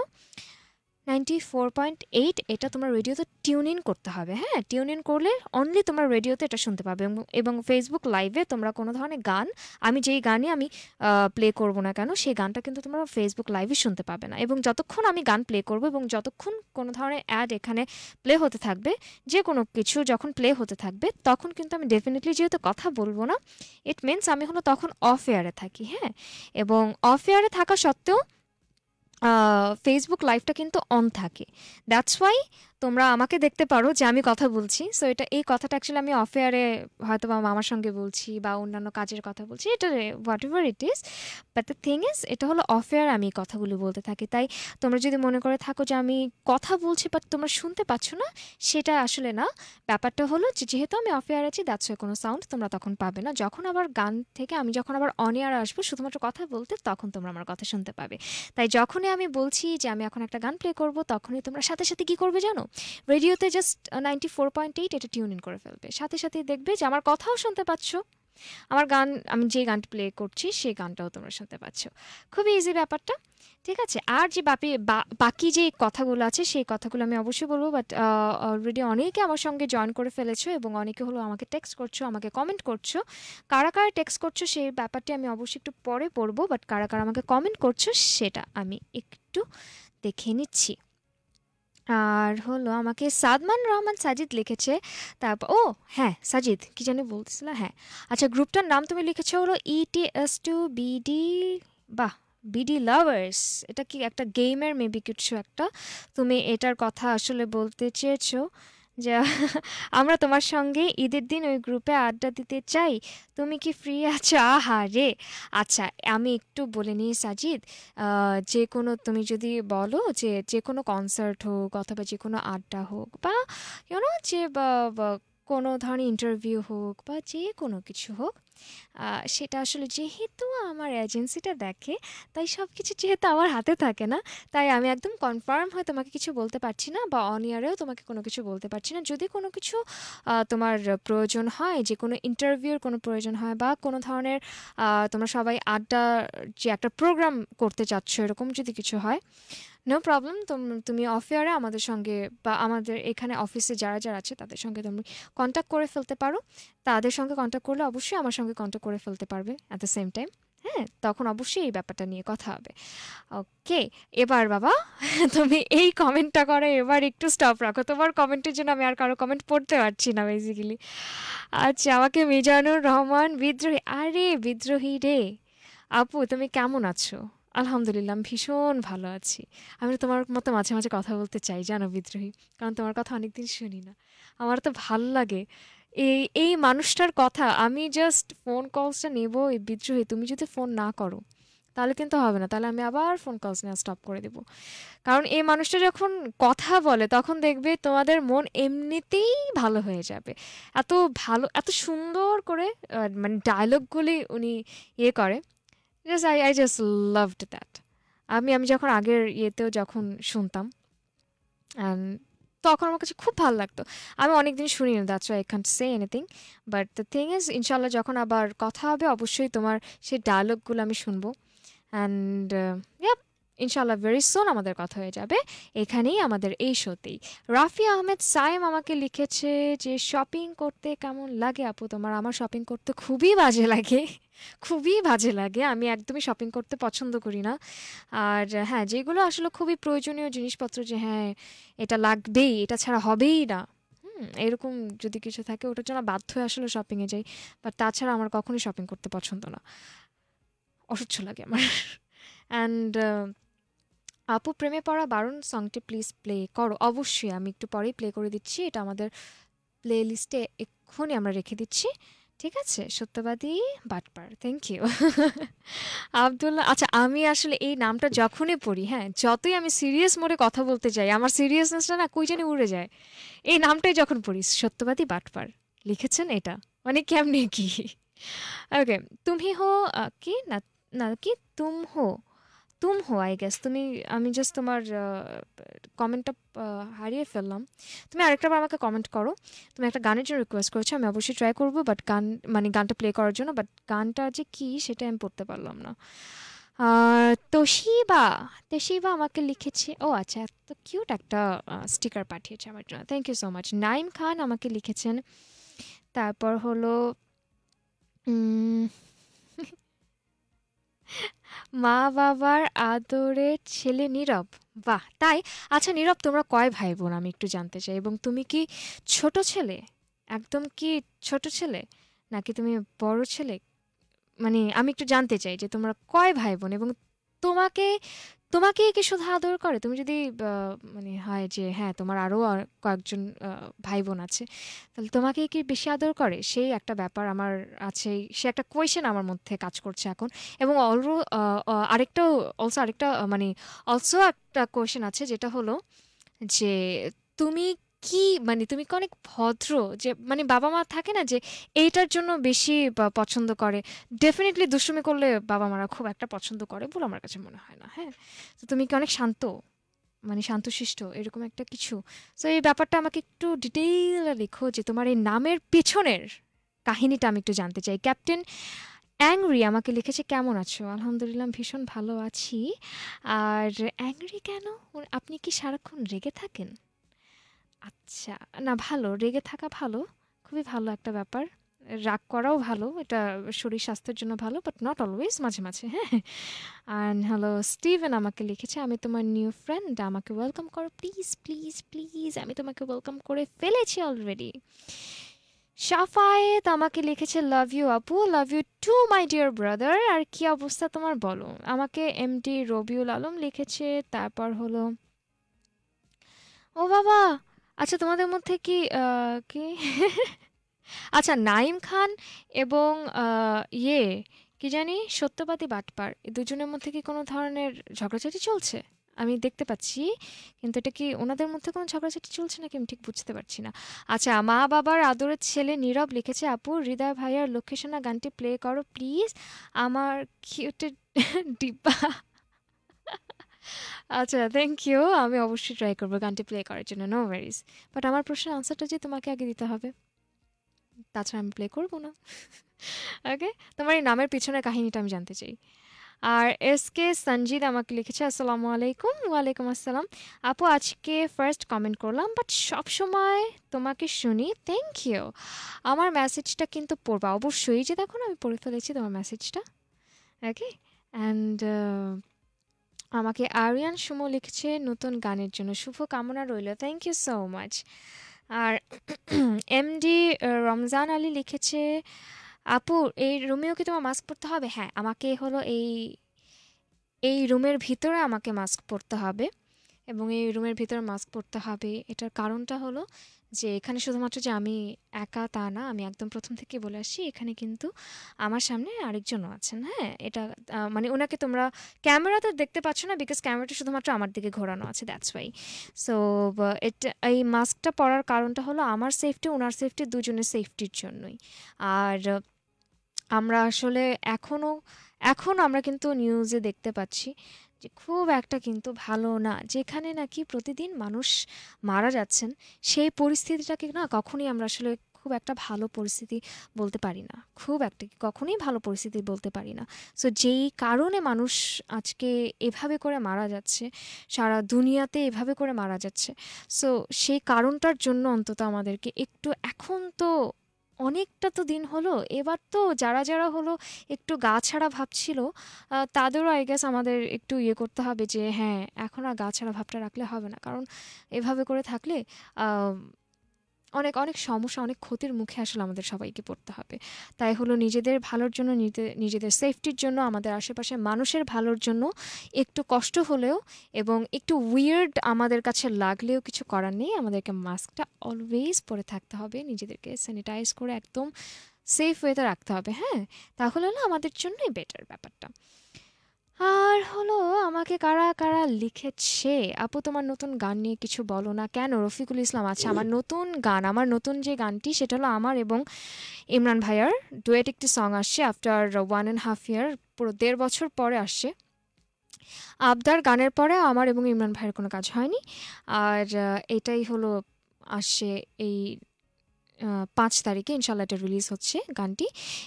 নাইনটি ফোর পয়েন্ট এইট এটা তোমার রেডিওতে টিউন ইন করতে হবে হ্যাঁ টিউন ইন করলে অনলি তোমার রেডিওতে এটা শুনতে পাবে এবং ফেসবুক লাইভে তোমরা কোনো ধরনের গান আমি যেই গানে আমি প্লে করব না কেন সেই গানটা কিন্তু তোমরা ফেসবুক লাইভে শুনতে পাবে না এবং যতক্ষণ আমি গান প্লে করব এবং যতক্ষণ কোনো ধরনের অ্যাড এখানে প্লে হতে থাকবে যে কোনো কিছু যখন প্লে হতে থাকবে তখন কিন্তু আমি ডেফিনেটলি যেহেতু কথা বলবো না ইট মিনস আমি হলো তখন অফ এয়ারে থাকি হ্যাঁ এবং অফ এয়ারে থাকা সত্ত্বেও ফেসবুক লাইভটা কিন্তু অন থাকে দ্যাটস ওয়াই তোমরা আমাকে দেখতে পারো যে আমি কথা বলছি সো এটা এই কথাটা অ্যাকচুয়ালি আমি অফেয়ারে হয়তো বা মামার সঙ্গে বলছি বা অন্যান্য কাজের কথা বলছি এটা whatever it is but the thing is এটা হলো অফেয়ার আমি কথাগুলো বলতে থাকি তাই তোমরা যদি মনে করে থাকো যে আমি কথা বলছি বাট তোমরা শুনতে পাচ্ছ না সেটা আসলে না ব্যাপারটা হলো যে যেহেতু আমি অফেয়ার আছি দ্যাটস কোনো সাউন্ড তোমরা তখন পাবে না যখন আবার গান থেকে আমি যখন আবার অন এয়ার আসবো শুধুমাত্র কথা বলতে তখন তোমরা আমার কথা শুনতে পাবে তাই যখনই আমি বলছি যে আমি এখন একটা গান প্লে করবো তখনই তোমরা সাথে সাথে কী করবে জানো রেডিওতে just ninety four point eight এটা টিউন ইন করে ফেলবে সাথে সাথে দেখবে যে আমার কথাও শুনতে পাচ্ছ আমার গান আমি যে গানটা প্লে করছি সেই গানটাও তোমরা শুনতে পাচ্ছ খুবই ইজি ব্যাপারটা ঠিক আছে আর যে বাপি বাকি যে কথাগুলো আছে সেই কথাগুলো আমি অবশ্যই বলবো বাট অলরেডি অনেকে আমার সঙ্গে জয়েন করে ফেলেছো এবং অনেকে হলো আমাকে টেক্সট করছো আমাকে কমেন্ট করছো কারা কারা টেক্সট করছো সেই ব্যাপারটি আমি অবশ্যই একটু পরে পড়বো বাট কারা কারা আমাকে কমেন্ট করছো সেটা আমি একটু দেখে নিচ্ছি আর হলো আমাকে সাদমান রহমান সাজিদ লিখেছে তারপর ও হ্যাঁ সাজিদ কি জানি বলতেছিল হ্যাঁ আচ্ছা গ্রুপটার নাম তুমি লিখেছো হলো টি এস টু বিডি বা বিডি লাভার্স এটা কি একটা গেমের মেবি কিছু একটা তুমি এটার কথা আসলে বলতে চেয়েছো যা আমরা তোমার সঙ্গে ঈদের দিন ওই গ্রুপে আড্ডা দিতে চাই তুমি কি ফ্রি আছো আহা রে আচ্ছা আমি একটু বলে নিই সাজিদ যে কোনো তুমি যদি বলো যে যে কোনো কনসার্ট হোক অথবা যে কোনো আড্ডা হোক বা ইউনো যে কোনো ধরনের ইন্টারভিউ হোক বা যে কোনো কিছু হোক সেটা আসলে যেহেতু আমার এজেন্সিটা দেখে তাই সব কিছু যেহেতু আমার হাতে থাকে না তাই আমি একদম কনফার্ম হয়ে তোমাকে কিছু বলতে পারছি না বা অন ইয়ারেও তোমাকে কোনো কিছু বলতে পারছি না যদি কোনো কিছু তোমার প্রয়োজন হয় যে কোনো ইন্টারভিউর কোনো প্রয়োজন হয় বা কোনো ধরনের তোমরা সবাই আড্ডা যে একটা প্রোগ্রাম করতে চাচ্ছ এরকম যদি কিছু হয় নো প্রবলেম তুমি অফ ইয়ারে আমাদের সঙ্গে বা আমাদের এখানে অফিসে যারা যারা আছে তাদের সঙ্গে তুমি কন্ট্যাক্ট করে ফেলতে পারো তাদের সঙ্গে কন্ট্যাক্ট করলে অবশ্যই আমার সঙ্গে সঙ্গে কন্ট্যাক্ট করে ফেলতে পারবে অ্যাট দ্য সেম টাইম হ্যাঁ তখন অবশ্যই এই ব্যাপারটা নিয়ে কথা হবে ওকে এবার বাবা তুমি এই কমেন্টটা করো এবার একটু স্টপ রাখো তোমার কমেন্টের জন্য আমি আর কারো কমেন্ট পড়তে পারছি না বেসিক্যালি আচ্ছা আমাকে মিজানুর রহমান বিদ্রোহী আরে বিদ্রোহী রে আপু তুমি কেমন আছো আলহামদুলিল্লাহ আমি ভীষণ ভালো আছি আমি তোমার মতো মাঝে মাঝে কথা বলতে চাই জানো বিদ্রোহী কারণ তোমার কথা অনেকদিন শুনি না আমার তো ভাল লাগে এই এই মানুষটার কথা আমি জাস্ট ফোন কলসটা নেব এই বিদ্রোহী তুমি যদি ফোন না করো তাহলে কিন্তু হবে না তাহলে আমি আবার ফোন কলস নেওয়া স্টপ করে দেব কারণ এই মানুষটা যখন কথা বলে তখন দেখবে তোমাদের মন এমনিতেই ভালো হয়ে যাবে এত ভালো এত সুন্দর করে মানে ডায়লগগুলি উনি ইয়ে করে just I I just loved that আমি আমি যখন আগের ইয়েতেও যখন শুনতাম অ্যান্ড তখন আমার কাছে খুব ভালো লাগতো আমি অনেকদিন শুনি না that's I can't say anything but the thing is ইনশাল্লাহ যখন আবার কথা হবে অবশ্যই তোমার সেই ডায়লগুলো আমি শুনবো অ্যান্ড ইয়াপ ইনশাল্লাহ ভেরি সোন আমাদের কথা হয়ে যাবে এখানেই আমাদের এই শোতেই রাফি আহমেদ সাইম আমাকে লিখেছে যে শপিং করতে কেমন লাগে আপু তোমার আমার শপিং করতে খুবই বাজে লাগে খুবই বাজে লাগে আমি একদমই শপিং করতে পছন্দ করি না আর হ্যাঁ যেগুলো আসলে খুবই প্রয়োজনীয় জিনিসপত্র যে হ্যাঁ এটা লাগবেই এটা ছাড়া হবেই না এরকম যদি কিছু থাকে ওটার জন্য বাধ্য হয়ে আসলে শপিংয়ে যাই বাট তাছাড়া আমার কখনোই শপিং করতে পছন্দ না অসহ্য লাগে আমার অ্যান্ড আপু প্রেমে পড়া বারণ সংটি প্লিজ প্লে করো অবশ্যই আমি একটু পরেই প্লে করে দিচ্ছি এটা আমাদের প্লে লিস্টে এক্ষুনি আমরা রেখে দিচ্ছি ঠিক আছে সত্যবাদী বাটপার থ্যাংক ইউ আবদুল্লাহ আচ্ছা আমি আসলে এই নামটা যখনই পড়ি হ্যাঁ যতই আমি সিরিয়াস মোড়ে কথা বলতে যাই আমার সিরিয়াসনেসটা না কই জানি উড়ে যায় এই নামটাই যখন পড়ি সত্যবাদী বাটপার লিখেছেন এটা মানে কেমনে কি ওকে তুমি হো কি না কি তুম হো তুম হো আই গেস তুমি আমি জাস্ট তোমার কমেন্টটা হারিয়ে ফেললাম তুমি আরেকটাবার আমাকে কমেন্ট করো তুমি একটা গানের জন্য রিকোয়েস্ট করেছো আমি অবশ্যই ট্রাই করবো বাট গান মানে গানটা প্লে করার জন্য বাট গানটা যে কী সেটা আমি পড়তে পারলাম না তোশিবা তোশিবা আমাকে লিখেছে ও আচ্ছা এত কিউট একটা স্টিকার পাঠিয়েছে আমার জন্য thank you so much Naim Khan আমাকে লিখেছেন তারপর হলো মা বাবার আদরের ছেলে নীরব বাহ তাই আচ্ছা নীরব তোমরা কয় ভাই বোন আমি একটু জানতে চাই এবং তুমি কি ছোট ছেলে একদম কি ছোট ছেলে নাকি তুমি বড় ছেলে মানে আমি একটু জানতে চাই যে তোমরা কয় ভাই বোন এবং তোমাকে তোমাকে কি শুধু আদর করে তুমি যদি মানে হয় যে হ্যাঁ তোমার আরও কয়েকজন ভাই বোন আছে তাহলে তোমাকে কি বেশি আদর করে সেই একটা ব্যাপার আমার আছে সে একটা কোয়েশন আমার মধ্যে কাজ করছে এখন এবং অলরো আরেকটাও অলসো আরেকটা মানে অলসো একটা কোয়েশন আছে যেটা হলো যে তুমি কি মানে তুমি কি অনেক ভদ্র যে মানে বাবা মা থাকে না যে এইটার জন্য বেশি পছন্দ করে ডেফিনেটলি দুষ্টুমি করলে বাবা মারা খুব একটা পছন্দ করে বলে আমার কাছে মনে হয় না হ্যাঁ তো তুমি কি অনেক শান্ত মানে শান্তশিষ্ট এরকম একটা কিছু তো এই ব্যাপারটা আমাকে একটু ডিটেইল লেখো যে তোমার এই নামের পেছনের কাহিনীটা আমি একটু জানতে চাই ক্যাপ্টেন অ্যাংরি আমাকে লিখেছে কেমন আছো আলহামদুলিল্লাহ ভীষণ ভালো আছি আর অ্যাংরি কেন আপনি কি সারাক্ষণ রেগে থাকেন আচ্ছা না ভালো রেগে থাকা ভালো খুবই ভালো একটা ব্যাপার রাগ করাও ভালো এটা শরীর স্বাস্থ্যের জন্য ভালো বাট নট অলওয়েজ মাঝে মাঝে হ্যাঁ অ্যান্ড হ্যালো স্টিভেন আমাকে লিখেছে আমি তোমার নিউ ফ্রেন্ড আমাকে ওয়েলকাম করো প্লিজ প্লিজ প্লিজ আমি তোমাকে ওয়েলকাম করে ফেলেছি অলরেডি সাফায়েত আমাকে লিখেছে লাভ ইউ আপু love you too my dear brother আর কি অবস্থা তোমার বলো আমাকে এমডি রবিউল আলম লিখেছে তারপর হলো ও বাবা আচ্ছা তোমাদের মধ্যে কি কি আচ্ছা নাইম খান এবং ইয়ে কি জানি সত্যবাদী বাটপার এই দুজনের মধ্যে কি কোনো ধরনের ঝগড়াঝাটি চলছে আমি দেখতে পাচ্ছি কিন্তু এটা কি ওনাদের মধ্যে কোনো ঝগড়াঝাটি চলছে নাকি আমি ঠিক বুঝতে পারছি না আচ্ছা মা বাবার আদরের ছেলে নীরব লিখেছে আপু হৃদয় ভাইয়ার লক্ষ্মী গানটি প্লে করো প্লিজ আমার কিউটের ডিব্বা আচ্ছা থ্যাংক ইউ আমি অবশ্যই ট্রাই করবো গানটি প্লে করার জন্য নো ওয়ারিজ বাট আমার প্রশ্নের আনসারটা যে তোমাকে আগে দিতে হবে তাছাড়া আমি প্লে করবো না ওকে তোমার এই নামের পিছনের কাহিনীটা আমি জানতে চাই আর এস কে সঞ্জিদ আমাকে লিখেছে আসসালামু আলাইকুম ওয়ালাইকুম আসসালাম আপু আজকে ফার্স্ট কমেন্ট করলাম বাট সব সময় তোমাকে শুনি থ্যাংক ইউ আমার মেসেজটা কিন্তু পড়বা অবশ্যই যে দেখো না আমি পড়ে ফেলেছি তোমার মেসেজটা ওকে অ্যান্ড আমাকে আরিয়ান সুমো লিখেছে নতুন গানের জন্য শুভ কামনা রইল থ্যাংক ইউ সো মাচ আর এমডি রমজান আলী লিখেছে আপু এই রুমেও কি তোমার মাস্ক পরতে হবে হ্যাঁ আমাকে হলো এই এই রুমের ভিতরে আমাকে মাস্ক পরতে হবে এবং এই রুমের ভিতরে মাস্ক পরতে হবে এটার কারণটা হলো যে এখানে শুধুমাত্র যে আমি একা তা না আমি একদম প্রথম থেকে বলে আসি এখানে কিন্তু আমার সামনে আরেকজনও আছেন হ্যাঁ এটা মানে ওনাকে তোমরা ক্যামেরাতে দেখতে পাচ্ছ না বিকজ ক্যামেরাটা শুধুমাত্র আমার দিকে ঘোরানো আছে দ্যাটস ওয়াই সো এটা এই মাস্কটা পরার কারণটা হলো আমার সেফটি ওনার সেফটি দুজনের সেফটির জন্যই আর আমরা আসলে এখনও এখন আমরা কিন্তু নিউজে দেখতে পাচ্ছি যে খুব একটা কিন্তু ভালো না যেখানে নাকি প্রতিদিন মানুষ মারা যাচ্ছেন সেই পরিস্থিতিটাকে না কখনই আমরা আসলে খুব একটা ভালো পরিস্থিতি বলতে পারি না খুব একটা কখনোই ভালো পরিস্থিতি বলতে পারি না সো যেই কারণে মানুষ আজকে এভাবে করে মারা যাচ্ছে সারা দুনিয়াতে এভাবে করে মারা যাচ্ছে সো সেই কারণটার জন্য অন্তত আমাদেরকে একটু এখন তো অনেকটা তো দিন হলো এবার তো যারা যারা হলো একটু গা ছাড়া ভাবছিল তাদেরও আই গেস আমাদের একটু ইয়ে করতে হবে যে হ্যাঁ এখন আর গা ছাড়া ভাবটা রাখলে হবে না কারণ এভাবে করে থাকলে অনেক অনেক সমস্যা অনেক ক্ষতির মুখে আসলে আমাদের সবাইকে পড়তে হবে তাই হলো নিজেদের ভালোর জন্য নিজেদের সেফটির জন্য আমাদের আশেপাশে মানুষের ভালোর জন্য একটু কষ্ট হলেও এবং একটু উইয়ার্ড আমাদের কাছে লাগলেও কিছু করার নেই আমাদেরকে মাস্কটা অলওয়েজ পরে থাকতে হবে নিজেদেরকে স্যানিটাইজ করে একদম সেফ ওয়েতে রাখতে হবে হ্যাঁ তাহলে হলো আমাদের জন্যই বেটার ব্যাপারটা আর হলো আমাকে কারা কারা লিখেছে আপু তোমার নতুন গান নিয়ে কিছু বলো না কেন রফিকুল ইসলাম আছে আচ্ছা, আমার নতুন গান আমার নতুন যে গানটি সেটা হলো আমার এবং ইমরান ভাইয়ার ডুয়েট একটি সং আসছে after one and half year পুরো দেড় বছর পরে আসছে আবদার গানের পরে আমার এবং ইমরান ভাইয়ের কোনো কাজ হয়নি আর এটাই হলো আসছে এই পাঁচ তারিখে ইনশাল্লাহ এটা রিলিজ হচ্ছে গানটি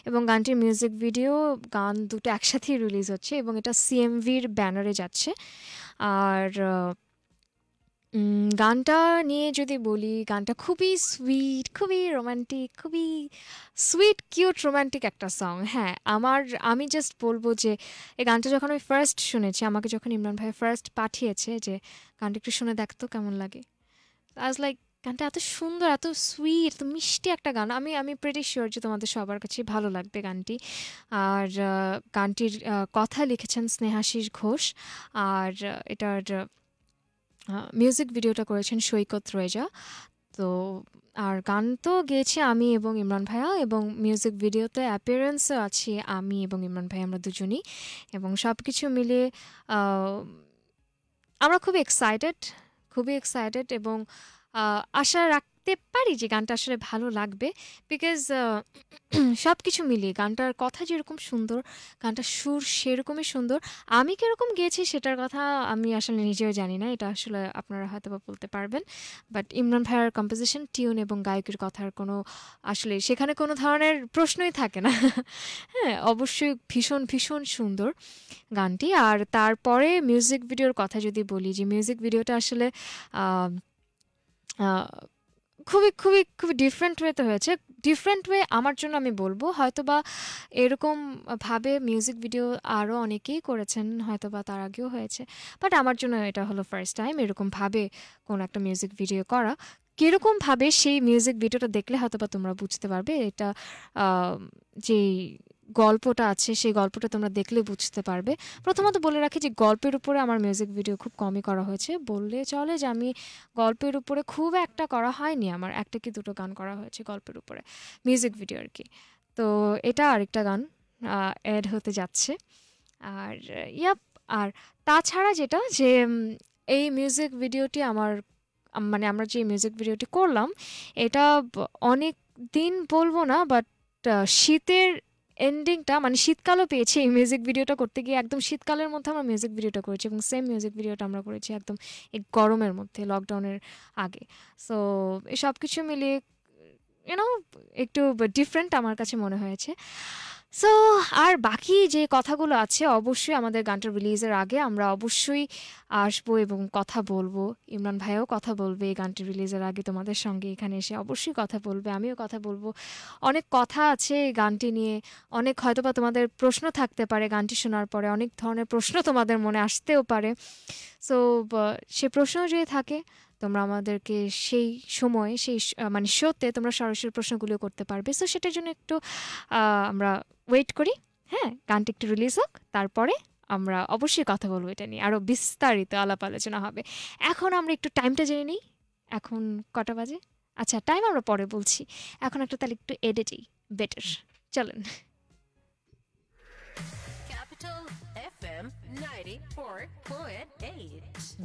এবং গানটির মিউজিক ভিডিও গান দুটো একসাথেই রিলিজ হচ্ছে এবং এটা সিএমভির ব্যানারে যাচ্ছে আর গানটা নিয়ে যদি বলি গানটা খুবই সুইট খুবই রোম্যান্টিক খুবই সুইট কিউট রোম্যান্টিক একটা সং হ্যাঁ আমার আমি জাস্ট বলবো যে এই গানটা যখন আমি ফার্স্ট শুনেছি আমাকে যখন ইমরান ভাই ফার্স্ট পাঠিয়েছে যে গানটা একটু শুনে দেখতো কেমন লাগে আজ লাইক গানটা এত সুন্দর এত সুইট এত মিষ্টি একটা গান আমি আমি প্রেটি শিওর যে তোমাদের সবার কাছে ভালো লাগবে গানটি আর গানটির কথা লিখেছেন স্নেহাশিস ঘোষ আর এটার মিউজিক ভিডিওটা করেছেন সৈকত রয়েজা তো আর গান তো গেয়েছি আমি এবং ইমরান ভাইয়া এবং মিউজিক ভিডিওতে অ্যাপিয়ারেন্সও আছি আমি এবং ইমরান ভাইয়া আমরা দুজনই এবং সব কিছু মিলে আমরা খুব এক্সাইটেড খুবই এক্সাইটেড এবং আশা রাখতে পারি যে গানটা আসলে ভালো লাগবে বিকজ সব কিছু মিলিয়ে গানটার কথা যেরকম সুন্দর গানটার সুর সেরকমই সুন্দর আমি কীরকম গিয়েছি সেটার কথা আমি আসলে নিজেও জানি না এটা আসলে আপনারা হয়তো বা বলতে পারবেন বাট ইমরান ভাইয়ার কম্পোজিশন টিউন এবং গায়কের কথার কোনো আসলে সেখানে কোনো ধরনের প্রশ্নই থাকে না হ্যাঁ অবশ্যই ভীষণ ভীষণ সুন্দর গানটি আর তারপরে মিউজিক ভিডিওর কথা যদি বলি যে মিউজিক ভিডিওটা আসলে খুবই খুবই খুবই ডিফারেন্ট ওয়েতে হয়েছে ডিফারেন্ট ওয়ে আমার জন্য আমি বলবো হয়তো বা এরকমভাবে মিউজিক ভিডিও আরও অনেকেই করেছেন হয়তো বা তার আগেও হয়েছে বাট আমার জন্য এটা হলো ফার্স্ট টাইম এরকমভাবে কোনো একটা মিউজিক ভিডিও করা কীরকমভাবে সেই মিউজিক ভিডিওটা দেখলে হয়তো বা তোমরা বুঝতে পারবে এটা যে গল্পটা আছে সেই গল্পটা তোমরা দেখলে বুঝতে পারবে প্রথমত বলে রাখি যে গল্পের উপরে আমার মিউজিক ভিডিও খুব কমই করা হয়েছে বললে চলে যে আমি গল্পের উপরে খুব একটা করা হয়নি আমার একটা কি দুটো গান করা হয়েছে গল্পের উপরে মিউজিক ভিডিও আর কি তো এটা আরেকটা গান অ্যাড হতে যাচ্ছে আর ইয়াপ আর তাছাড়া যেটা যে এই মিউজিক ভিডিওটি আমার মানে আমরা যে মিউজিক ভিডিওটি করলাম এটা অনেক দিন বলবো না বাট শীতের এন্ডিংটা মানে শীতকালও পেয়েছি এই মিউজিক ভিডিওটা করতে গিয়ে একদম শীতকালের মধ্যে আমরা মিউজিক ভিডিওটা করেছি এবং সেম মিউজিক ভিডিওটা আমরা করেছি একদম এই গরমের মধ্যে লকডাউনের আগে সো এই সব কিছু মিলিয়ে ইউনো একটু ডিফারেন্ট আমার কাছে মনে হয়েছে সো আর বাকি যে কথাগুলো আছে অবশ্যই আমাদের গানটা রিলিজের আগে আমরা অবশ্যই আসবো এবং কথা বলবো ইমরান ভাইও কথা বলবে এই গানটি রিলিজের আগে তোমাদের সঙ্গে এখানে এসে অবশ্যই কথা বলবে আমিও কথা বলবো অনেক কথা আছে এই গানটি নিয়ে অনেক হয়তোবা তোমাদের প্রশ্ন থাকতে পারে গানটি শোনার পরে অনেক ধরনের প্রশ্ন তোমাদের মনে আসতেও পারে সো সে প্রশ্ন যদি থাকে তোমরা আমাদেরকে সেই সময়ে সেই মানে শোতে তোমরা সরাসরি প্রশ্নগুলো করতে পারবে সো সেটার জন্য একটু আমরা ওয়েট করি হ্যাঁ গানটি একটু রিলিজ হোক তারপরে আমরা অবশ্যই কথা বলবো এটা নিয়ে আরও বিস্তারিত আলাপ আলোচনা হবে এখন আমরা একটু টাইমটা জেনে নিই এখন কটা বাজে আচ্ছা টাইম আমরা পরে বলছি এখন একটা তাহলে একটু এডিটই বেটার চলেন Capital 94.8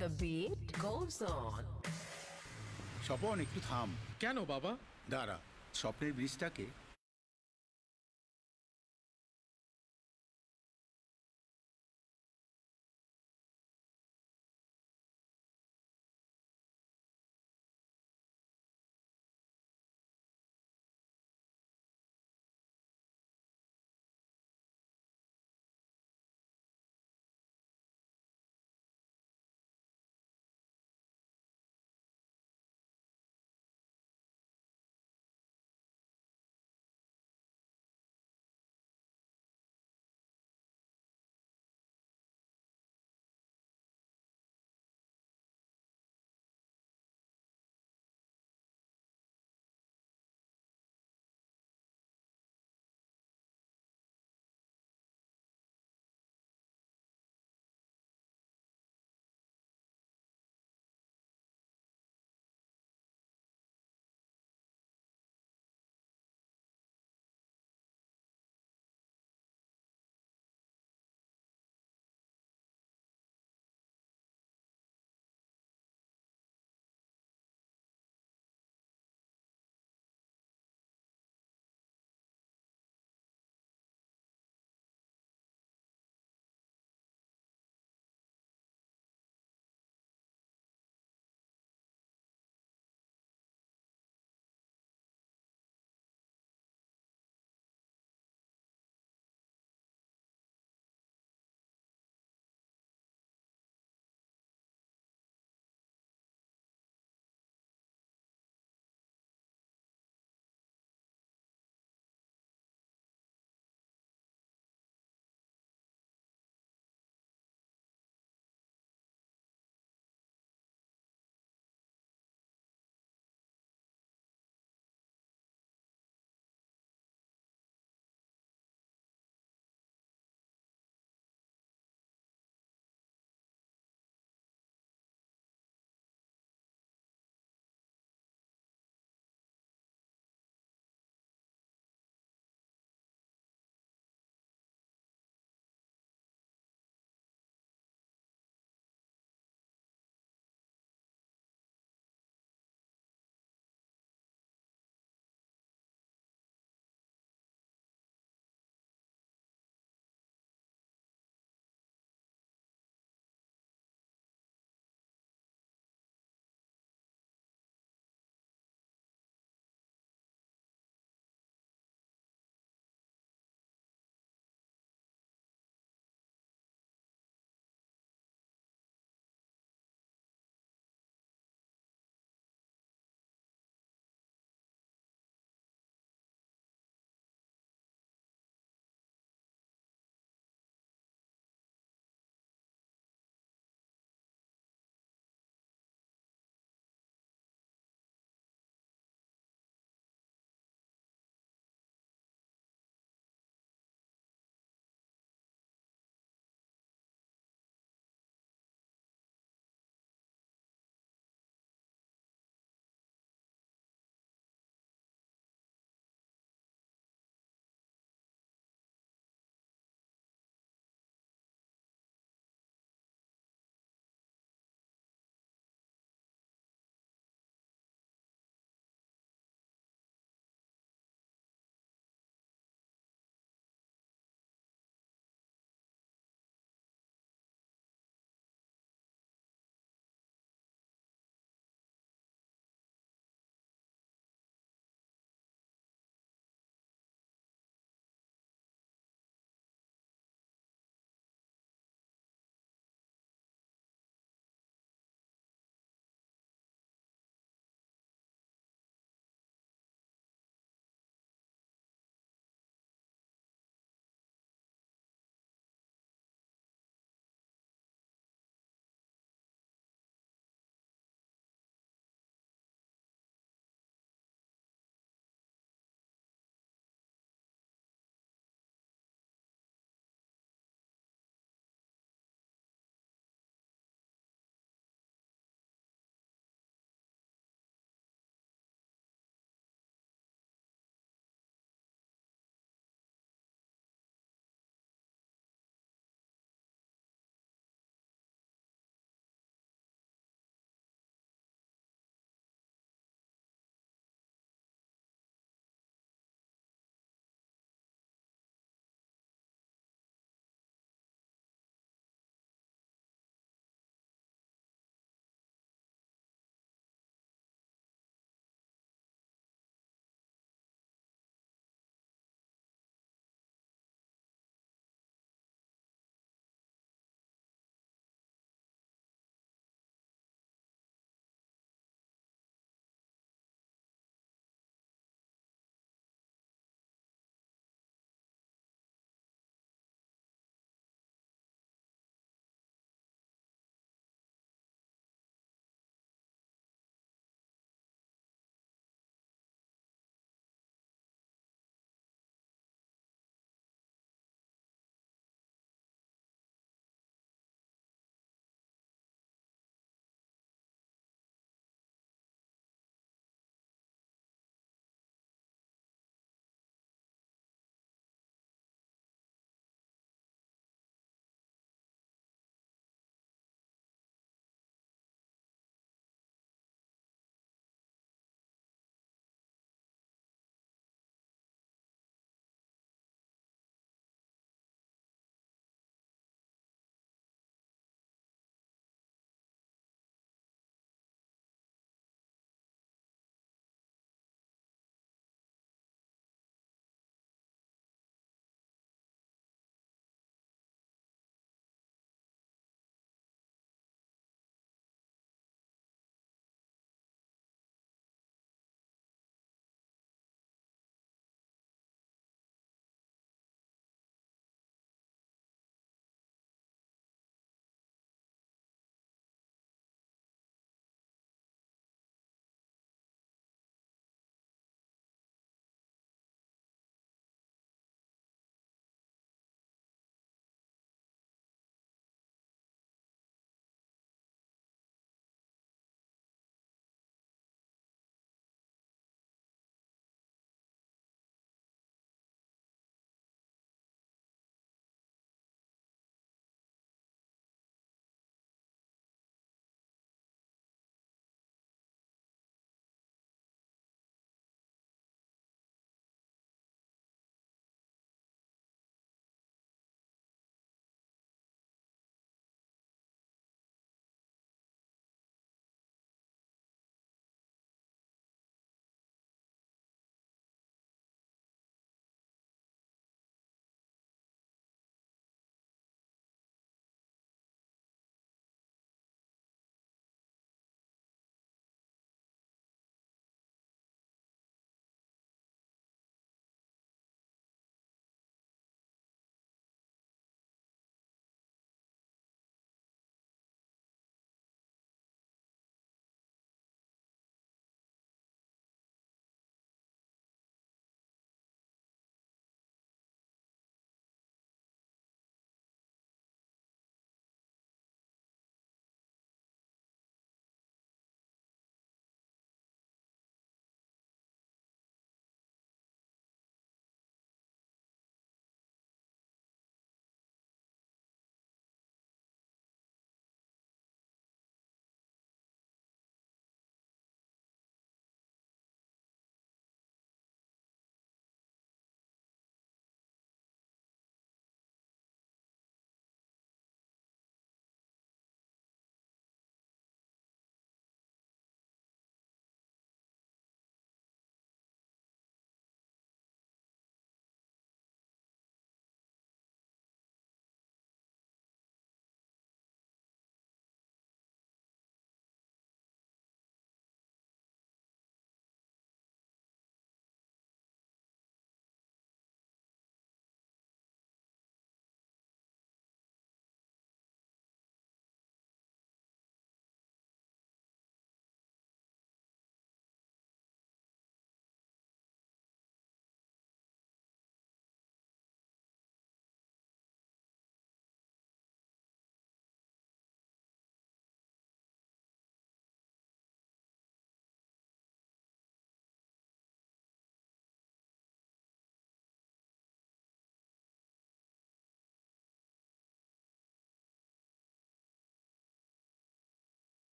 The beat goes on Swapan একটু থাম কেন বাবা দাঁড়া স্বপ্নের ব্রিজটাকে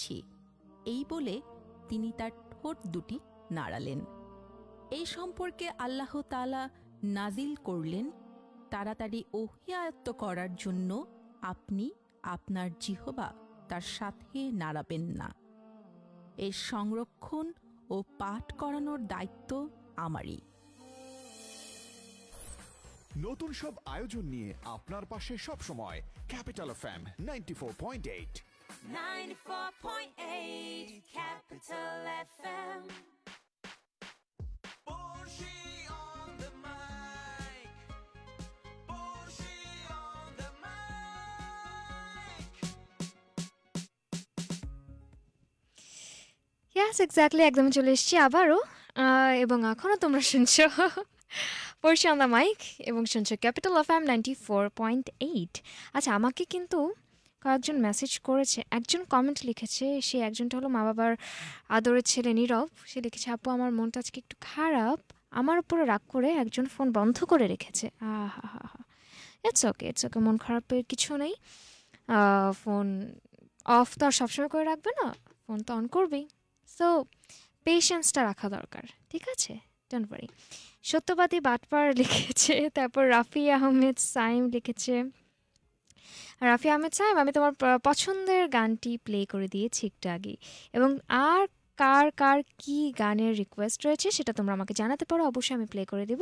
ছি এই বলে তিনি তার ঠোঁট দুটি নাড়ালেন এই সম্পর্কে আল্লাহ তালা নাজিল করলেন তাড়াতাড়ি ওহিয়ায়ত্ত করার জন্য আপনি আপনার জিহবা তার সাথে নাড়াবেন না এর সংরক্ষণ ও পাঠ করানোর দায়িত্ব আমারই নতুন সব আয়োজন নিয়ে আপনার পাশে সব সময় Capital F M ninety 94.8 Capital FM. Yes exactly একদম চলে এসেছি আবারও এবং এখনও তোমরা শুনছো পড়ছি অন দ্য মাইক এবং শুনছো Capital F M ninety four point eight আচ্ছা আমাকে কিন্তু কয়েকজন মেসেজ করেছে একজন কমেন্ট লিখেছে সে একজনটা হলো মা বাবার আদরের ছেলে নীরব সে লিখেছে আপু আমার মনটা আজকে একটু খারাপ আমার উপরে রাগ করে একজন ফোন বন্ধ করে রেখেছে আহা হা হা ইটস ওকে ইটস ওকে মন খারাপের কিছু নেই ফোন অফ তো আর সবসময় করে রাখবে না ফোন তো অন করবেই সো পেশেন্সটা রাখা দরকার ঠিক আছে ডোন্ট ওয়ারি সত্যবাদী বাটপার লিখেছে তারপর রাফি আহমেদ সাইম লিখেছে রাফি আহমেদ সাহেব আমি তোমার পছন্দের গানটি প্লে করে দিয়েছি একটু আগে এবং আর কার কার কি গানের রিকোয়েস্ট রয়েছে সেটা তোমরা আমাকে জানাতে পারো অবশ্যই আমি প্লে করে দেব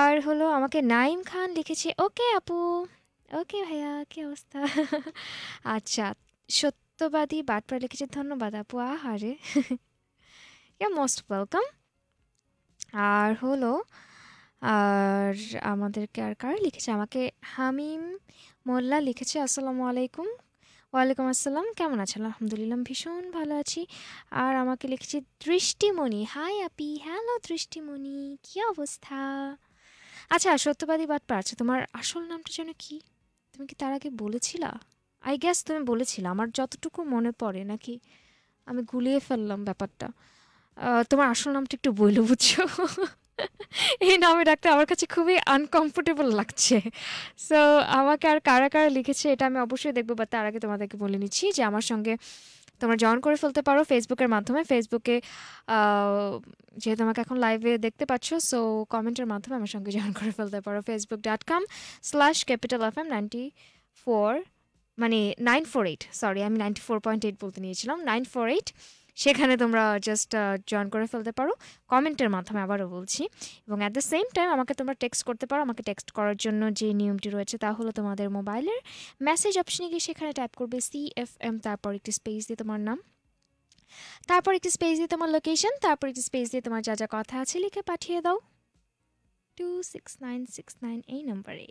আর হলো আমাকে নাইম খান লিখেছে ওকে আপু ওকে ভাইয়া কি অবস্থা আচ্ছা সত্যবাদী বাটপাড়া লিখেছে ধন্যবাদ আপু আহারে ইয়া মোস্ট ওয়েলকাম আর হলো আর আমাদেরকে আর কার লিখেছে আমাকে হামিম মোল্লা লিখেছে আসসালামু আলাইকুম ওয়ালাইকুম আসসালাম কেমন আছেন আলহামদুলিল্লাহ ভীষণ ভালো আছি আর আমাকে লিখেছে দৃষ্টিমণি হাই আপি হ্যালো দৃষ্টিমণি কি অবস্থা আচ্ছা সত্যবাদী বাদ পারছে তোমার আসল নামটা যেন কি তুমি কি তার আগে বলেছিলা আই গ্যাস তুমি বলেছিলে আমার যতটুকু মনে পড়ে নাকি আমি গুলিয়ে ফেললাম ব্যাপারটা তোমার আসল নামটা একটু বইল বুঝছো এই নামে ডাকতে আমার কাছে খুবই আনকমফোর্টেবল লাগছে সো আমাকে আর কারা কারা লিখেছে এটা আমি অবশ্যই দেখবো বা তার আগে তোমাদেরকে বলে নিচ্ছি যে আমার সঙ্গে তোমরা জয়েন করে ফেলতে পারো ফেসবুকের মাধ্যমে ফেসবুকে যেহেতু আমাকে এখন লাইভে দেখতে পাচ্ছ সো কমেন্টের মাধ্যমে আমার সঙ্গে জয়েন করে ফেলতে পারো Facebook dot com slash capital F M ninety four মানে নাইন ফোর এইট সরি আমি নাইনটি ফোর পয়েন্ট এইট বলতে নিয়েছিলাম নাইন ফোর এইট সেখানে তোমরা জাস্ট জয়েন করে ফেলতে পারো কমেন্টের মাধ্যমে আবারও বলছি এবং অ্যাট দ্য সেম টাইম আমাকে তোমরা টেক্সট করতে পারো আমাকে টেক্সট করার জন্য যে নিয়মটি রয়েছে তা হলো তোমাদের মোবাইলের মেসেজ অপশনে গিয়ে সেখানে টাইপ করবে সি এফ এম তারপর একটি স্পেস দিয়ে তোমার নাম তারপর একটি স্পেস দিয়ে তোমার লোকেশন তারপর একটি স্পেস দিয়ে তোমার যা যা কথা আছে লিখে পাঠিয়ে দাও two six nine six nine এই নম্বরে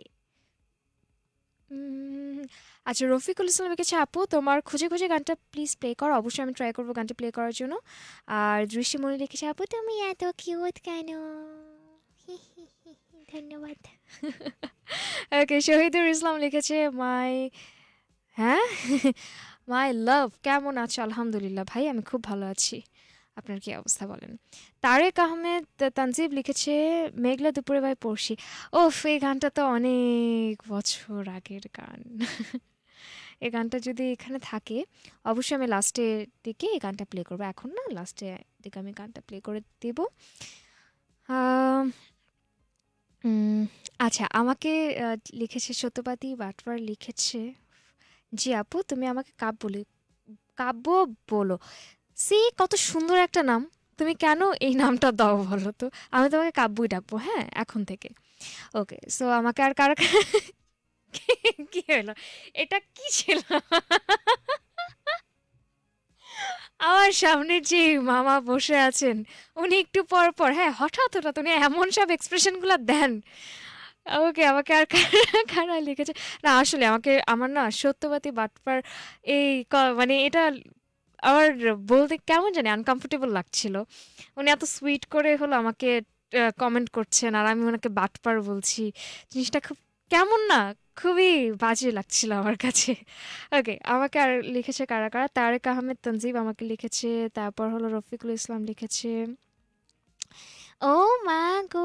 আচ্ছা রফিকুল ইসলামের কাছে আপু তোমার খুঁজে খুঁজে গানটা প্লিজ প্লে করো অবশ্যই আমি ট্রাই করবো গানটা প্লে করার জন্য আর দৃষ্টি মনে রেখেছে আপু তুমি এত কিউট কেন ধন্যবাদ ওকে শহীদুল ইসলাম লিখেছে মাই হ্যাঁ মাই লাভ কেমন আছো আলহামদুলিল্লাহ ভাই আমি খুব ভালো আছি আপনার কি অবস্থা বলেন তারেক আহমেদ তানজিব লিখেছে মেঘলা দুপুরে ভাই পড়শি ওফ এই গানটা তো অনেক বছর আগের গান এই গানটা যদি এখানে থাকে অবশ্যই আমি লাস্টের দিকে এই গানটা প্লে করবো এখন না লাস্টে দিকে আমি গানটা প্লে করে দেব আচ্ছা আমাকে লিখেছে সত্যপাতি বাটবার লিখেছে জি আপু তুমি আমাকে কাব্য কাব্য বলো সি কত সুন্দর একটা নাম তুমি কেন এই নামটা দাও বলো তো আমি তোমাকে কাব্যই ডাকবো হ্যাঁ এখন থেকে ওকে সো আমাকে আর কার কি হলো এটা কি ছিল আমার সামনে যে মামা বসে আছেন উনি একটু পর পর হ্যাঁ হঠাৎ হঠাৎ উনি এমন সব এক্সপ্রেশনগুলো দেন ওকে আমাকে আর কারা কারা লিখেছে না আসলে আমাকে আমার না সত্যবাদী বাটপার এই মানে এটা আমার বলতে কেমন জানি আনকমফোর্টেবল লাগছিল উনি এত সুইট করে হলো আমাকে কমেন্ট করছেন আর আমি ওনাকে বাটপার বলছি জিনিসটা খুব কেমন না খুবই বাজে লাগছিল আমার কাছে ওকে আমাকে আর লিখেছে কারা কারা তারেক আহমেদ তনজিব আমাকে লিখেছে তারপর হলো রফিকুল ইসলাম লিখেছে ও মা গো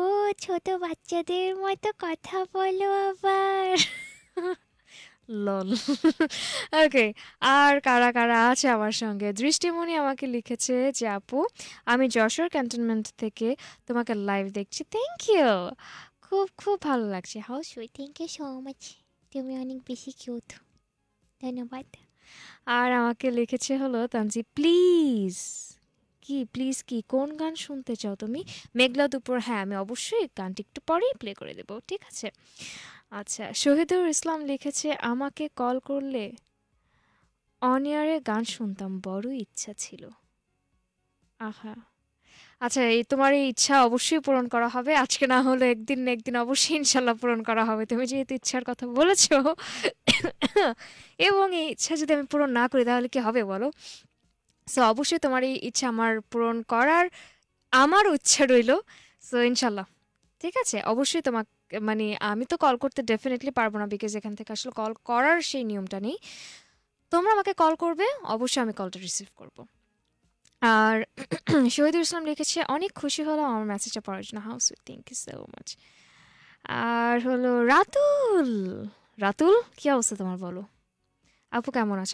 ছোট বাচ্চাদের মতো কথা বলো আবার লল ওকে আর কারা কারা আছে আমার সঙ্গে দৃষ্টিমণি আমাকে লিখেছে যে আপু আমি যশোর ক্যান্টনমেন্ট থেকে তোমাকে লাইভ দেখছি থ্যাংক ইউ খুব খুব ভালো লাগছে হাউ সুই থ্যাংক ইউ সো মাচ তুমি অনেক বেশি কিউট ধন্যবাদ আর আমাকে লিখেছে হলো তানজি প্লিজ কি প্লিজ কি কোন গান শুনতে চাও তুমি মেঘলা দুপুর হ্যাঁ আমি অবশ্যই গানটি একটু পরেই প্লে করে দেবো ঠিক আছে আচ্ছা শহীদুল ইসলাম লিখেছে আমাকে কল করলে অনিয়ারে গান শুনতাম বড় ইচ্ছা ছিল আহা আচ্ছা এই তোমার এই ইচ্ছা অবশ্যই পূরণ করা হবে আজকে না হলে একদিন না একদিন অবশ্যই ইনশাল্লাহ পূরণ করা হবে তুমি যেহেতু ইচ্ছার কথা বলেছ এবং এই ইচ্ছা যদি আমি পূরণ না করি তাহলে কি হবে বলো সো অবশ্যই তোমার এই ইচ্ছা আমার পূরণ করার আমারও ইচ্ছা রইল সো ইনশাল্লাহ ঠিক আছে অবশ্যই তোমাকে মানে আমি তো কল করতে ডেফিনেটলি পারবো না বিকজ এখান থেকে আসলে কল করার সেই নিয়মটা নেই তোমরা আমাকে কল করবে অবশ্যই আমি কলটা রিসিভ করব আর শহীদুল ইসলাম লিখেছে অনেক খুশি হলাম আমার মেসেজটা পড়ার জন্য হাউস উইথ থ্যাংক ইউ সো মাচ আর হলো রাতুল রাতুল কী অবস্থা তোমার বলো আপু কেমন আছো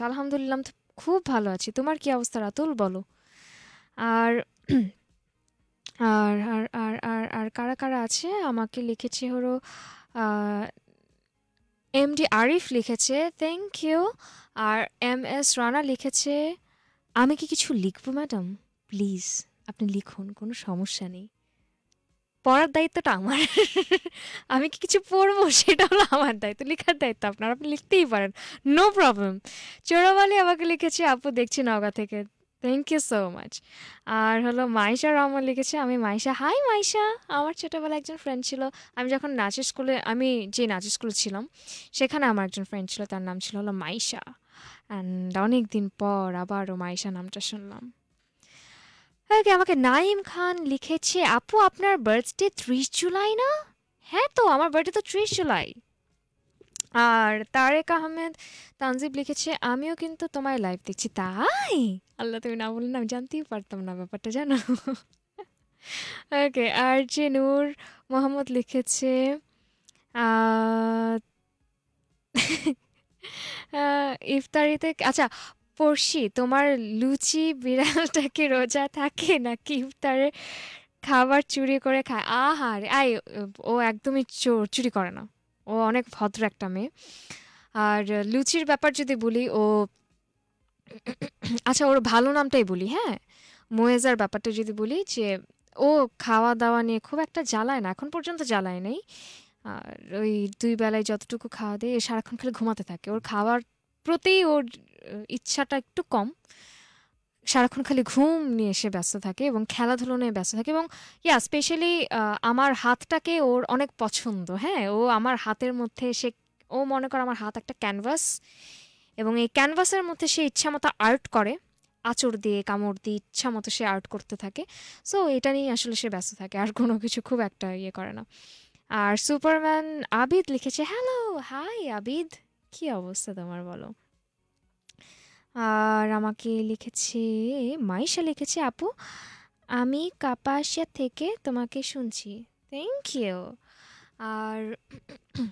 তো খুব ভালো আছি তোমার কী অবস্থা রাতুল বলো আর আর আর আর আর আর কারা কারা আছে আমাকে লিখেছে হলো এম ডি আরিফ লিখেছে থ্যাংক ইউ আর এম এস রানা লিখেছে আমি কি কিছু লিখবো ম্যাডাম প্লিজ আপনি লিখুন কোনো সমস্যা নেই পড়ার দায়িত্বটা আমার আমি কি কিছু পড়বো সেটা হলো আমার দায়িত্ব লেখার দায়িত্ব আপনার আপনি লিখতেই পারেন নো প্রবলেম চোরাবালি আমাকে লিখেছে আপু দেখছি নগা থেকে থ্যাংক ইউ সো মাচ আর হলো মাইশা রহমান লিখেছে আমি মাইশা হাই মাইশা আমার ছোটোবেলায় একজন ফ্রেন্ড ছিল আমি যখন নাচের স্কুলে আমি যে নাচের স্কুলে ছিলাম সেখানে আমার একজন ফ্রেন্ড ছিল তার নাম ছিল হলো মাইশা অ্যান্ড অনেক দিন পর আবারও মাইশা নামটা শুনলাম ওকে আমাকে নাইম খান লিখেছে আপু আপনার বার্থডে ত্রিশ জুলাই না হ্যাঁ তো আমার বার্থডে তো ত্রিশ জুলাই আর তারেক আহমেদ তানজিব লিখেছে আমিও কিন্তু তোমায় লাইভ দেখছি তাই আল্লাহ তুমি না বললে আমি জানতেই পারতাম না ব্যাপারটা জানো ওকে আর যে নূর মোহাম্মদ লিখেছে ইফতারিতে আচ্ছা পড়শি তোমার লুচি বিড়ালটাকে রোজা থাকে নাকি ইফতারে খাবার চুরি করে খায় আহারে আই ও একদমই চোর চুরি করে না ও অনেক ভদ্র একটা মেয়ে আর লুচির ব্যাপার যদি বলি ও আচ্ছা ওর ভালো নামটাই বলি হ্যাঁ মোয়েজার ব্যাপারটা যদি বলি যে ও খাওয়া দাওয়া নিয়ে খুব একটা জ্বালায় না এখন পর্যন্ত জ্বালায় নেই আর ওই দুই বেলায় যতটুকু খাওয়া দেয় সারাক্ষণ খালি ঘুমাতে থাকে ওর খাওয়ার প্রতি ওর ইচ্ছাটা একটু কম সারাক্ষণ খালি ঘুম নিয়ে এসে ব্যস্ত থাকে এবং খেলাধুলো নিয়ে ব্যস্ত থাকে এবং ইয়া স্পেশালি আমার হাতটাকে ওর অনেক পছন্দ হ্যাঁ ও আমার হাতের মধ্যে সে ও মনে করে আমার হাত একটা ক্যানভাস এবং এই ক্যানভাসের মধ্যে সে ইচ্ছা মতো আর্ট করে আচর দিয়ে কামড় দিয়ে ইচ্ছা মতো সে আর্ট করতে থাকে সো এটা নিয়ে আসলে সে ব্যস্ত থাকে আর কোনো কিছু খুব একটা ইয়ে করে না আর সুপারম্যান আবিদ লিখেছে হ্যালো হাই আবিদ কি অবস্থা তোমার বলো আর আমাকে লিখেছে মাইশা লিখেছে আপু আমি কাপাসিয়া থেকে তোমাকে শুনছি থ্যাংক ইউ আর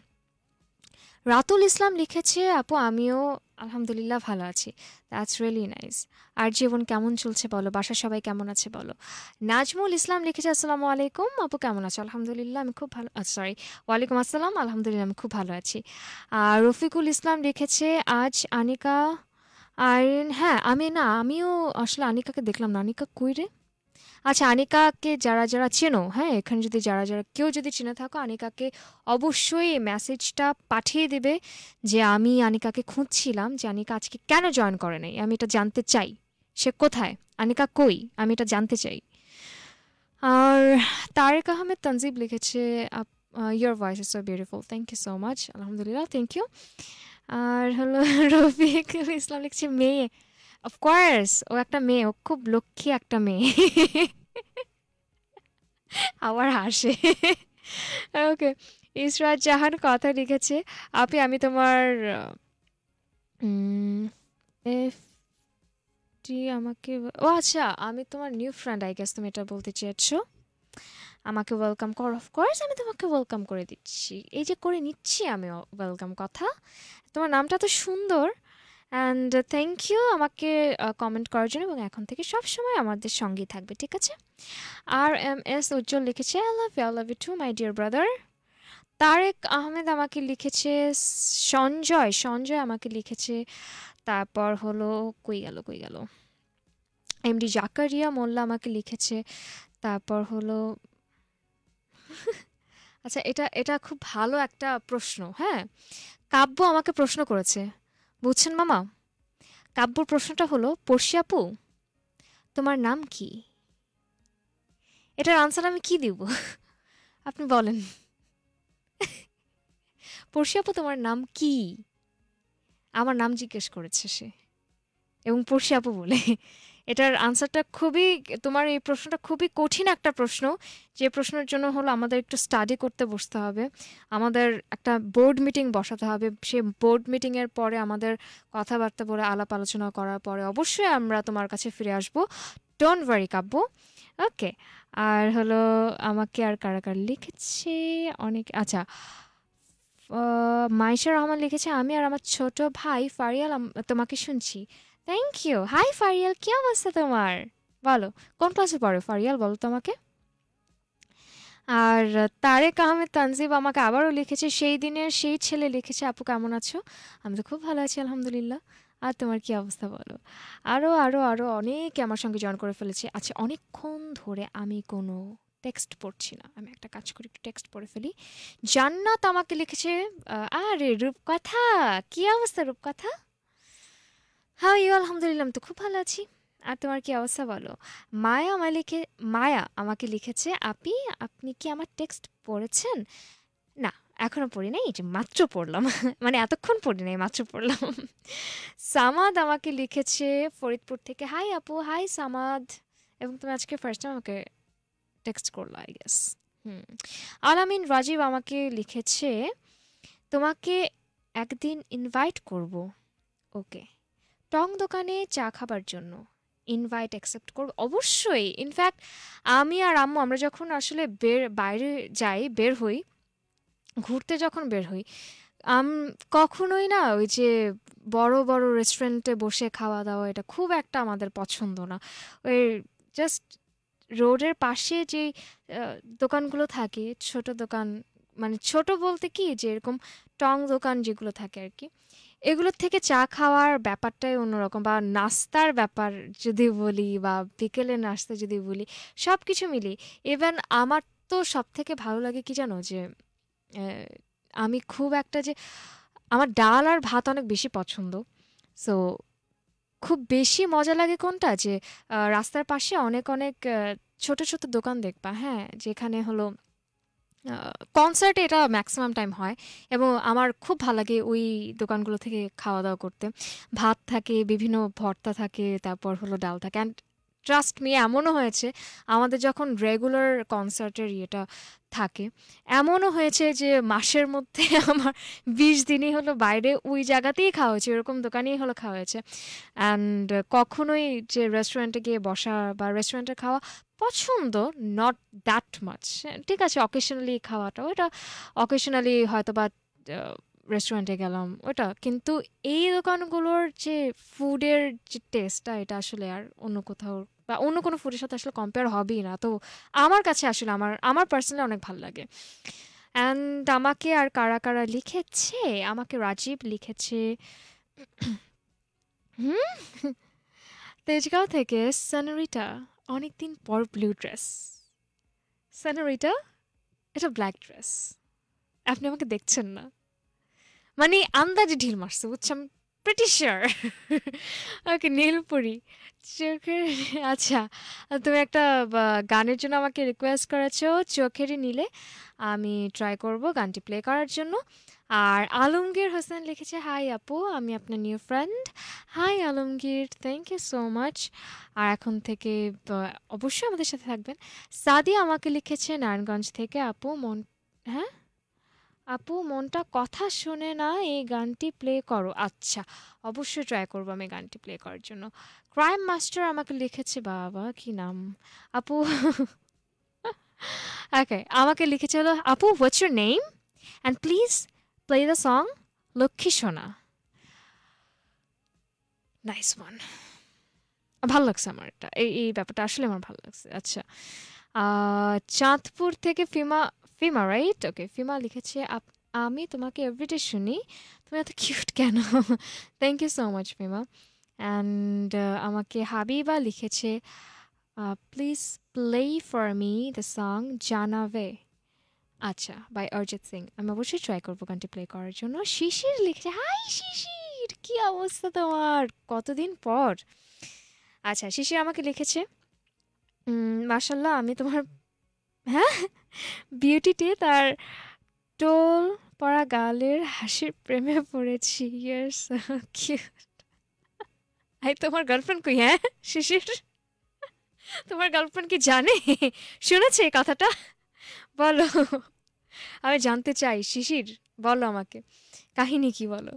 রাতুল ইসলাম লিখেছে আপু আমিও আলহামদুলিল্লাহ ভালো আছি দ্যাটস রিয়েলি নাইস আর জীবন কেমন চলছে বলো বাসা সবাই কেমন আছে বলো নাজমুল ইসলাম লিখেছে আসসালামু আলাইকুম আপু কেমন আছো আলহামদুলিল্লাহ আমি খুব ভালো সরি ওয়ালাইকুম আসসালাম আলহামদুলিল্লাহ আমি খুব ভালো আছি আর রফিকুল ইসলাম লিখেছে আজ আনিকা আর হ্যাঁ আমি না আমিও আসলে আনিকাকে দেখলাম না আনিকা কুই রে আচ্ছা আনিকাকে যারা যারা চেনো হ্যাঁ এখানে যদি যারা যারা কেউ যদি চেনে থাকো আনিকাকে অবশ্যই মেসেজটা পাঠিয়ে দেবে যে আমি আনিকাকে খুঁজছিলাম যে আনিকা আজকে কেন জয়েন করে নাই আমি এটা জানতে চাই সে কোথায় আনিকা কই আমি এটা জানতে চাই আর তারেক আহমেদ তানজিব লিখেছে your voice is so beautiful thank you so much আলহামদুলিল্লাহ থ্যাংক ইউ আর হলো রফিক ইসলাম লিখছে মেয়ে অফকোর্স ও একটা মেয়ে ও খুব লক্ষ্মী একটা মেয়ে আবার হাসে ওকে ইসরাজ জাহান কথা লিখেছে আপি আমি তোমার আমাকে ও আচ্ছা আমি তোমার নিউ ফ্রেন্ড আই গেস তুমি এটা বলতে চেয়েছো আমাকে ওয়েলকাম কর অফকোর্স আমি তোমাকে ওয়েলকাম করে দিচ্ছি এই যে করে নিচ্ছি আমি ওয়েলকাম কথা তোমার নামটা তো সুন্দর অ্যান্ড থ্যাংক ইউ আমাকে কমেন্ট করার জন্য এবং এখন থেকে সব সময় আমাদের সঙ্গেই থাকবে ঠিক আছে আর এম এস উজ্জ্বল লিখেছে I love you I love you too my dear brother Tareq Ahmed আমাকে লিখেছে সঞ্জয় সঞ্জয় আমাকে লিখেছে তারপর হলো কই গেল কই গেল এমডি জাকারিয়া মোল্লা আমাকে লিখেছে তারপর হলো আচ্ছা এটা এটা খুব ভালো একটা প্রশ্ন হ্যাঁ কাব্য আমাকে প্রশ্ন করেছে বুঝছেন মামা কাব্যর প্রশ্নটা হলো পড়শি আপু তোমার নাম কি এটার আনসার আমি কি দিব আপনি বলেন পড়শি আপু তোমার নাম কি আমার নাম জিজ্ঞেস করেছে সে এবং পড়শি আপু বলে এটার আনসারটা খুবই তোমার এই প্রশ্নটা খুবই কঠিন একটা প্রশ্ন যে প্রশ্নের জন্য হলো আমাদের একটু স্টাডি করতে বসতে হবে আমাদের একটা বোর্ড মিটিং বসাতে হবে সে বোর্ড মিটিংয়ের পরে আমাদের কথাবার্তা বলে আলাপ আলোচনা করার পরে অবশ্যই আমরা তোমার কাছে ফিরে আসবো ডোন্ট ওয়ারি কাব্য ওকে আর হলো আমাকে আর কারা কার লিখেছে অনেক আচ্ছা মাইশা রহমান লিখেছে আমি আর আমার ছোট ভাই ফারিয়াল তোমাকে শুনছি থ্যাংক ইউ হাই ফারিয়াল কী অবস্থা তোমার বলো কোন ক্লাসে পড়ো ফারিয়াল বলো তোমাকে আর তারেক আহমেদ তানজিব আমাকে আবারও লিখেছে সেই দিনের সেই ছেলে লিখেছে আপু কেমন আছো আমি তো খুব ভালো আছি আলহামদুলিল্লাহ আর তোমার কি অবস্থা বলো আরও আরও আরও অনেকে আমার সঙ্গে জয়েন করে ফেলেছে আচ্ছা অনেকক্ষণ ধরে আমি কোনো টেক্সট পড়ছি না আমি একটা কাজ করি একটু টেক্সট পড়ে ফেলি জান্নাত আমাকে লিখেছে আরে রূপকথা কী অবস্থা রূপকথা হ্যাঁ ইউ আলহামদুলিল্লাহ তো খুব ভালো আছি আর তোমার কি অবস্থা বলো মায়া আমার লিখে মায়া আমাকে লিখেছে আপি আপনি কি আমার টেক্সট পড়েছেন না এখনও পড়ি নাই যে মাত্র পড়লাম মানে এতক্ষণ পড়ি নাই মাত্র পড়লাম সামাদ আমাকে লিখেছে ফরিদপুর থেকে হাই আপু হাই সামাদ এবং তুমি আজকে ফার্স্ট টাইম আমাকে টেক্সট করলো I guess hmm Alamin Rajib আমাকে লিখেছে তোমাকে একদিন ইনভাইট করব ওকে টং দোকানে চা খাবার জন্য ইনভাইট অ্যাকসেপ্ট করব অবশ্যই ইনফ্যাক্ট আমি আর আম্মু আমরা যখন আসলে বের বাইরে যাই বের হই ঘুরতে যখন বের হই আম কখনোই না ওই যে বড় বড় রেস্টুরেন্টে বসে খাওয়া দাওয়া এটা খুব একটা আমাদের পছন্দ না ওই জাস্ট রোডের পাশে যে দোকানগুলো থাকে ছোট দোকান মানে ছোট বলতে কি যে এরকম টং দোকান যেগুলো থাকে আর কি এগুলোর থেকে চা খাওয়ার ব্যাপারটাই অন্যরকম বা নাস্তার ব্যাপার যদি বলি বা বিকেলের নাস্তা যদি বলি সব কিছু মিলি ইভেন আমার তো সব থেকে ভালো লাগে কি জানো যে আমি খুব একটা যে আমার ডাল আর ভাত অনেক বেশি পছন্দ সো খুব বেশি মজা লাগে কোনটা যে রাস্তার পাশে অনেক অনেক ছোট ছোট দোকান দেখবা হ্যাঁ যেখানে হলো কনসার্টে এটা ম্যাক্সিমাম টাইম হয় এবং আমার খুব ভালো লাগে ওই দোকানগুলো থেকে খাওয়া দাওয়া করতে ভাত থাকে বিভিন্ন ভর্তা থাকে তারপর হলো ডাল থাকে অ্যান্ড ট্রাস্ট মি এমনও হয়েছে আমাদের যখন রেগুলার কনসার্টের ইয়েটা থাকে এমনও হয়েছে যে মাসের মধ্যে আমার বিশ দিনই হলো বাইরে ওই জায়গাতেই খাওয়া হয়েছে এরকম দোকানেই হলো খাওয়া হয়েছে অ্যান্ড কখনোই যে রেস্টুরেন্টে গিয়ে বসা বা রেস্টুরেন্টে খাওয়া পছন্দ নট দ্যাট মাচ ঠিক আছে অকেশনালি খাওয়াটা ওটা অকেশনালি হয়তো বা রেস্টুরেন্টে গেলাম ওটা কিন্তু এই দোকানগুলোর যে ফুডের যে টেস্টটা এটা আসলে আর অন্য কোথাও বা অন্য কোনো ফুডের সাথে আসলে কম্পেয়ার হবেই না তো আমার কাছে আসলে আমার আমার পার্সোনালি অনেক ভালো লাগে অ্যান্ড আমাকে আর কারা কারা লিখেছে আমাকে রাজীব লিখেছে হুম তেজগাঁও থেকে সানরিটা অনেকদিন পর ব্লু ড্রেস স্যানোর এটা এটা ব্ল্যাক ড্রেস আপনি আমাকে দেখছেন না মানে আন্দাজে ঢিল মারছে বুঝছি আমি প্রিটি ওকে নীল পরি চোখের আচ্ছা তুমি একটা গানের জন্য আমাকে রিকোয়েস্ট করেছো চোখেরই নিলে আমি ট্রাই করব গানটি প্লে করার জন্য আর আলমগীর হোসেন লিখেছে হাই আপু আমি আপনার new friend hi Alamgir thank you so much আর এখন থেকে অবশ্যই আমাদের সাথে থাকবেন সাদি আমাকে লিখেছে নারায়ণগঞ্জ থেকে আপু মন হ্যাঁ আপু মনটা কথা শুনে না এই গানটি প্লে করো আচ্ছা অবশ্যই ট্রাই করবো আমি গানটি প্লে করার জন্য ক্রাইম মাস্টার আমাকে লিখেছে বাবা কি নাম আপু ওকে আমাকে লিখেছে হলো আপু what's your name and please play the song লক্ষ্মী সোনা নাইস ওয়ান ভালো লাগছে আমার এটা এই এই ব্যাপারটা আসলে আমার ভালো লাগছে আচ্ছা চাঁদপুর থেকে ফিমা ফিমা রাইট ওকে ফিমা লিখেছে আমি তোমাকে এভরিডে শুনি তুমি এত কিউট কেন thank you so much Fima and আমাকে হাবিবা লিখেছে please play for me the song জানাভে আচ্ছা বাই অরিজিৎ সিং আমি অবশ্যই ট্রাই করবো গানটি প্লে করার জন্য শিশির লিখেছে হাই শিশির কি অবস্থা তোমার কতদিন পর আচ্ছা শিশির আমাকে লিখেছে মাসাল্লাহ আমি তোমার হ্যাঁ বিউটিতে তার টোল পড়া গালের হাসির প্রেমে পড়েছি ইয়ার্স আই তোমার গার্লফ্রেন্ড কই হ্যাঁ শিশির তোমার গার্লফ্রেন্ড কি জানে শুনেছে কথাটা বলো আমি জানতে চাই শিশির বলো আমাকে কাহিনী কি বলো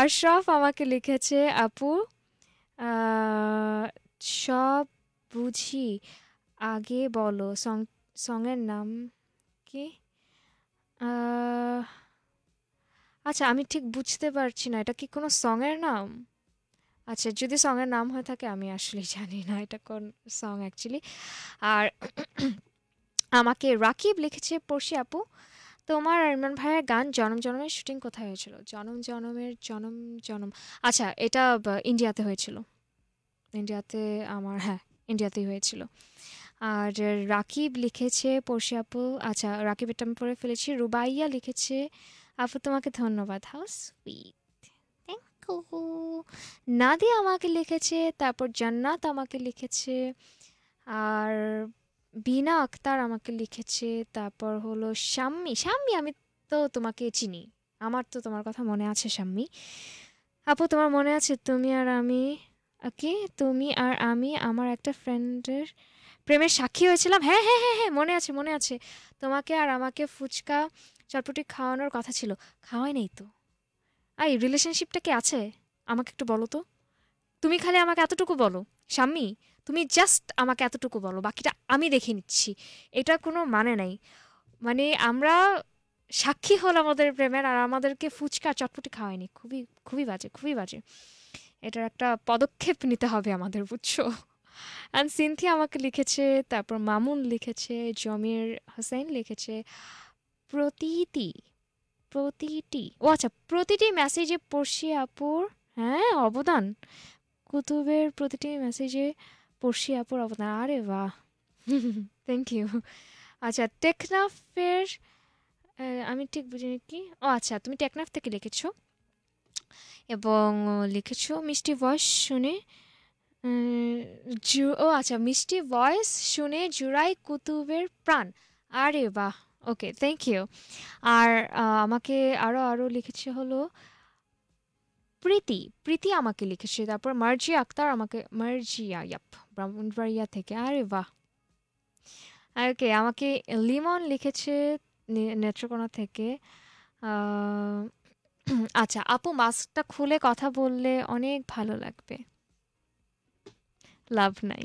আশরাফ আমাকে লিখেছে আপু সব বুঝি আগে বলো সং সঙের নাম কি আচ্ছা আমি ঠিক বুঝতে পারছি না এটা কি কোনো সঙের নাম আচ্ছা যদি সঙের নাম হয়ে থাকে আমি আসলে জানি না এটা কোন সং অ্যাকচুয়ালি আর আমাকে রাকিব লিখেছে পড়শি আপু তোমার আরমান ভাইয়ের গান জনম জনমের শুটিং কোথায় হয়েছিল জনম জনমের জনম জনম আচ্ছা এটা ইন্ডিয়াতে হয়েছিল ইন্ডিয়াতে আমার হ্যাঁ ইন্ডিয়াতেই হয়েছিল আর রাকিব লিখেছে পড়শি আপু আচ্ছা রাকিব এটা আমি পরে ফেলেছি রুবাইয়া লিখেছে আপু তোমাকে ধন্যবাদ হাউ সুইট থ্যাংক নাদি আমাকে লিখেছে তারপর জান্নাত আমাকে লিখেছে আর বিনা আক্তার আমাকে লিখেছে তারপর হলো শাম্মী শাম্মী আমি তো তোমাকে চিনি আমার তো তোমার কথা মনে আছে শাম্মী আপু তোমার মনে আছে তুমি আর আমি কি তুমি আর আমি আমার একটা ফ্রেন্ডের প্রেমের সাক্ষী হয়েছিলাম হ্যাঁ হ্যাঁ হ্যাঁ হ্যাঁ মনে আছে মনে আছে তোমাকে আর আমাকে ফুচকা চটপটি খাওয়ানোর কথা ছিল খাওয়াই নেই তো আই রিলেশনশিপটা কি আছে আমাকে একটু বলো তো তুমি খালি আমাকে এতটুকু বলো স্বামী তুমি জাস্ট আমাকে এতটুকু বলো বাকিটা আমি দেখে নিচ্ছি এটা কোনো মানে নাই মানে আমরা সাক্ষী হল আমাদের প্রেমের আর আমাদেরকে ফুচকা চটপটি খাওয়ায়নি খুবই খুবই বাজে খুবই বাজে এটার একটা পদক্ষেপ নিতে হবে আমাদের বুঝছো অ্যান্ড সিনথি আমাকে লিখেছে তারপর মামুন লিখেছে জমির হোসেন লিখেছে প্রতিটি প্রতিটি ও আচ্ছা প্রতিটি মেসেজে পড়শি আপুর হ্যাঁ অবদান কুতুবের প্রতিটি মেসেজে পড়শি আপুর অবদান আরে বাহ থ্যাংক ইউ আচ্ছা টেকনাফের আমি ঠিক বুঝিনি কি ও আচ্ছা তুমি টেকনাফ থেকে লিখেছো এবং লিখেছো মিষ্টি ভয়েস শুনে ও আচ্ছা মিষ্টি ভয়েস শুনে জুরাই কুতুবের প্রাণ আরে বাহ ওকে থ্যাংক ইউ আর আমাকে আরও আরও লিখেছে হলো প্রীতি প্রীতি আমাকে লিখেছে তারপর মার্জিয়া আক্তার আমাকে মার্জিয়া ইয়াপ ব্রাহ্মণবাড়িয়া থেকে আরে বাহ ওকে আমাকে লিমন লিখেছে নেত্রকোনা থেকে আচ্ছা আপু মাস্কটা খুলে কথা বললে অনেক ভালো লাগবে লাভ নাই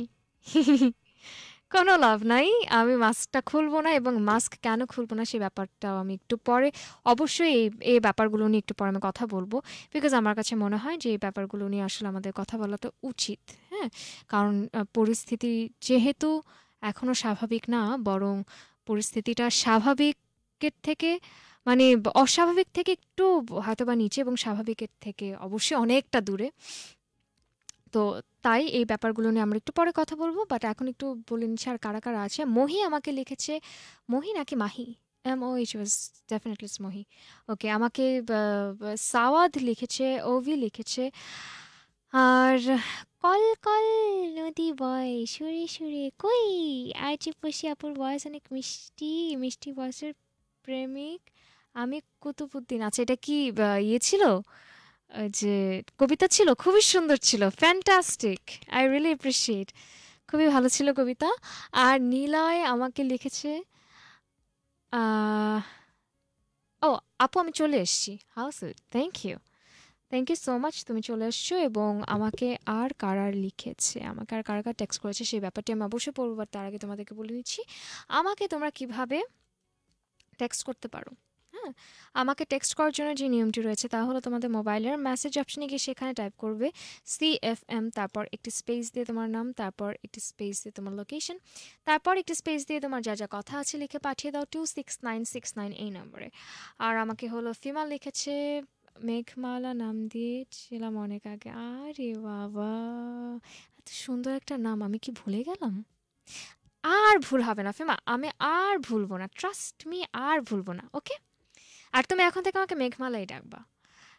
কোনো লাভ নাই আমি মাস্কটা খুলবো না এবং মাস্ক কেন খুলবো না সেই ব্যাপারটাও আমি একটু পরে অবশ্যই এই এই ব্যাপারগুলো নিয়ে একটু পরে আমি কথা বলবো বিকজ আমার কাছে মনে হয় যে এই ব্যাপারগুলো নিয়ে আসলে আমাদের কথা বলা তো উচিত হ্যাঁ কারণ পরিস্থিতি যেহেতু এখনও স্বাভাবিক না বরং পরিস্থিতিটা স্বাভাবিকের থেকে মানে অস্বাভাবিক থেকে একটু হয়তো বা নিচে এবং স্বাভাবিকের থেকে অবশ্যই অনেকটা দূরে তো তাই এই ব্যাপারগুলো নিয়ে আমরা একটু পরে কথা বলবো বাট এখন একটু বলে নিচ্ছি আর কারা কারা আছে মহি আমাকে লিখেছে মহি নাকি Mahi M O it was definitely Mohi okay আমাকে সাওয়াদ লিখেছে ওভি লিখেছে আর কল কল নদী বয় সুরে সুরে কই আর পশি আপুর বয়স অনেক মিষ্টি মিষ্টি বয়সের প্রেমিক আমি কুতুবুদ্দিন আচ্ছা এটা কি ইয়ে ছিল যে কবিতা ছিল খুবই সুন্দর ছিল ফ্যান্টাস্টিক আই রিয়েলি অ্যাপ্রিসিয়েট খুবই ভালো ছিল কবিতা আর নীলয় আমাকে লিখেছে ও আপু আমি চলে এসছি হাউস thank you thank you so much তুমি চলে এসছো এবং আমাকে আর কারার লিখেছে আমাকে আর কারা কার টেক্সট করেছে সেই ব্যাপারটি আমি অবশ্যই পড়বো তার আগে তোমাদেরকে বলে দিচ্ছি আমাকে তোমরা কিভাবে টেক্সট করতে পারো হ্যাঁ আমাকে টেক্সট করার জন্য যে নিয়মটি রয়েছে তা হলো তোমাদের মোবাইলের মেসেজ অপশানে গিয়ে সেখানে টাইপ করবে সি এফ এম তারপর একটি স্পেস দিয়ে তোমার নাম তারপর একটি স্পেস দিয়ে তোমার লোকেশন তারপর একটি স্পেস দিয়ে তোমার যা যা কথা আছে লিখে পাঠিয়ে দাও two six nine six nine এই নম্বরে আর আমাকে হলো ফিমাল লিখেছে মেঘমালা নাম দিয়েছিলাম অনেক আগে আরে বাবা এত সুন্দর একটা নাম আমি কি ভুলে গেলাম আর ভুল হবে না ফেমা আমি আর ভুলবো না ট্রাস্ট মি আর ভুলবো না ওকে আর তুমি এখন থেকে আমাকে মেঘমালাই ডাকবা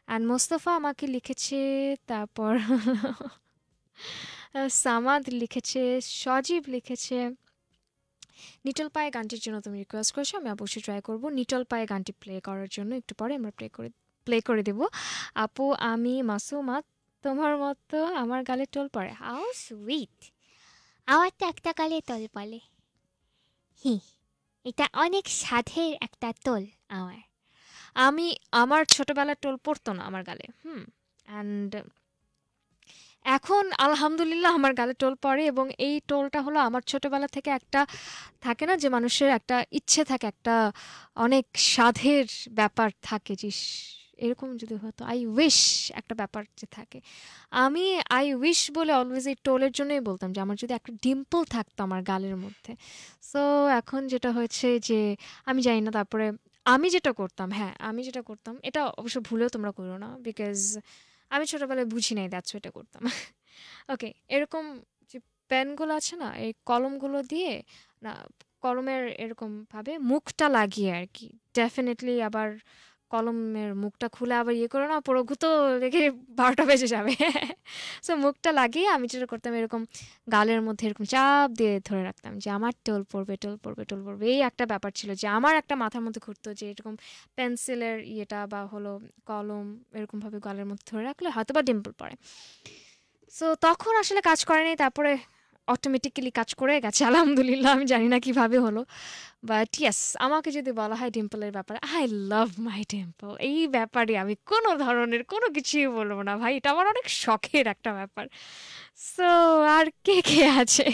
অ্যান্ড মোস্তফা আমাকে লিখেছে তারপর সামাদ লিখেছে সজীব লিখেছে নিটল পায়ে গানটির জন্য তুমি রিকোয়েস্ট করেছো আমি অবশ্যই ট্রাই করব নিটল পায়ে গানটি প্লে করার জন্য একটু পরে আমরা প্লে করে প্লে করে দেবো আপু আমি মাসুমা তোমার মতো আমার গালে টোল পড়ে হাউ সুইট আমার তো একটা গালে টোল পালে হি এটা অনেক সাধের একটা টোল আমার আমি আমার ছোটবেলার টোল পড়তো না আমার গালে হুম অ্যান্ড এখন আলহামদুলিল্লাহ আমার গালে টোল পড়ে এবং এই টোলটা হলো আমার ছোটবেলা থেকে একটা থাকে না যে মানুষের একটা ইচ্ছে থাকে একটা অনেক সাধের ব্যাপার থাকে যে এরকম যদি হতো আই উইশ একটা ব্যাপার যে থাকে আমি আই উইশ বলে অলওয়েজ এই টোলের জন্যই বলতাম যে আমার যদি একটা ডিম্পল থাকতো আমার গালের মধ্যে সো এখন যেটা হয়েছে যে আমি জানি না তারপরে আমি যেটা করতাম হ্যাঁ আমি যেটা করতাম এটা অবশ্য ভুলেও তোমরা করো না বিকজ আমি ছোটোবেলায় বুঝি নাই দ্যাটস এটা করতাম ওকে এরকম যে পেনগুলো আছে না এই কলমগুলো দিয়ে না কলমের এরকমভাবে মুখটা লাগিয়ে আর কি ডেফিনেটলি আবার কলমের মুখটা খুলে আবার ইয়ে করো না পুরো ঘুতো রেখে বারোটা বেজে যাবে সো মুখটা লাগিয়ে আমি যেটা করতাম এরকম গালের মধ্যে এরকম চাপ দিয়ে ধরে রাখতাম যে আমার টোল পড়বে টোল পড়বে টোল পড়বে এই একটা ব্যাপার ছিল যে আমার একটা মাথার মধ্যে ঘুরতো যে এরকম পেন্সিলের ইয়েটা বা হলো কলম এরকমভাবে গালের মধ্যে ধরে রাখলে হয়তো বা ডিম্পল পড়ে সো তখন আসলে কাজ করেনি তারপরে অটোমেটিক্যালি কাজ করে গেছে আলহামদুলিল্লাহ আমি জানি না কিভাবে হলো বাট ইয়াস আমাকে যদি বলা হয় ডিম্পলের ব্যাপারে আই লাভ মাই ডিম্পল এই ব্যাপারে আমি কোনো ধরনের কোনো কিছুই বলবো না ভাই এটা আমার অনেক শখের একটা ব্যাপার সো আর কে কে আছে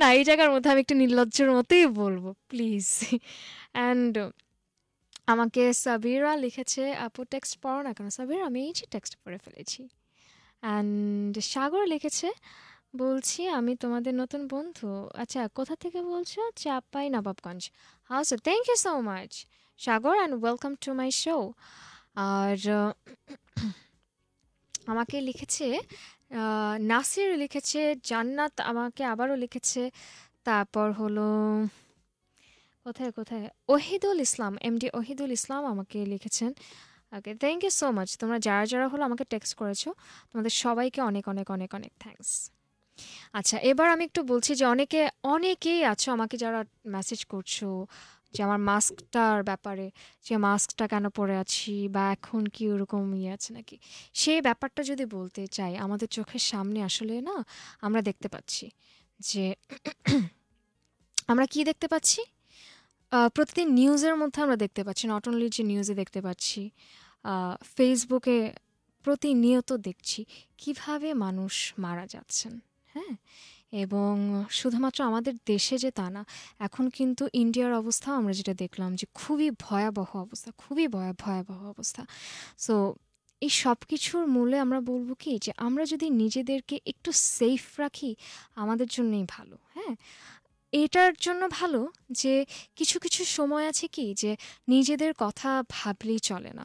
না এই জায়গার মধ্যে আমি একটু নির্লজ্জের মতোই বলবো প্লিজ অ্যান্ড আমাকে সাবিরা লিখেছে আপু টেক্সট পড়ো না কেন সাবির আমি এই যে টেক্সট পড়ে ফেলেছি অ্যান্ড সাগর লিখেছে বলছি আমি তোমাদের নতুন বন্ধু আচ্ছা কোথা থেকে বলছো Chapai Nawabganj sir thank you so much Sagar and welcome to my show আর আমাকে লিখেছে নাসির লিখেছে জান্নাত আমাকে আবারও লিখেছে তারপর হলো কোথায় কোথায় ওহিদুল ইসলাম এমডি ওহিদুল ইসলাম আমাকে লিখেছেন okay thank you so much তোমরা যারা যারা হলো আমাকে টেক্সট করেছো তোমাদের সবাইকে অনেক অনেক অনেক অনেক থ্যাংকস আচ্ছা এবার আমি একটু বলছি যে অনেকে অনেকেই আছো আমাকে যারা মেসেজ করছো যে আমার মাস্কটার ব্যাপারে যে মাস্কটা কেন পরে আছি বা এখন কি ওরকম ইয়ে আছে নাকি সেই ব্যাপারটা যদি বলতে চাই আমাদের চোখের সামনে আসলে না আমরা দেখতে পাচ্ছি যে আমরা কি দেখতে পাচ্ছি প্রতিদিন নিউজের মধ্যে আমরা দেখতে পাচ্ছি নট অনলি যে নিউজে দেখতে পাচ্ছি ফেসবুকে প্রতিনিয়ত দেখছি কিভাবে মানুষ মারা যাচ্ছেন হ্যাঁ? এবং শুধুমাত্র আমাদের দেশে যে তা না এখন কিন্তু ইন্ডিয়ার অবস্থাও আমরা যেটা দেখলাম যে খুবই ভয়াবহ অবস্থা খুবই ভয়া ভয়াবহ অবস্থা সো এই সব কিছুর মূলে আমরা বলবো কি যে আমরা যদি নিজেদেরকে একটু সেফ রাখি আমাদের জন্যই ভালো হ্যাঁ এটার জন্য ভালো যে কিছু কিছু সময় আছে কি যে নিজেদের কথা ভাবলেই চলে না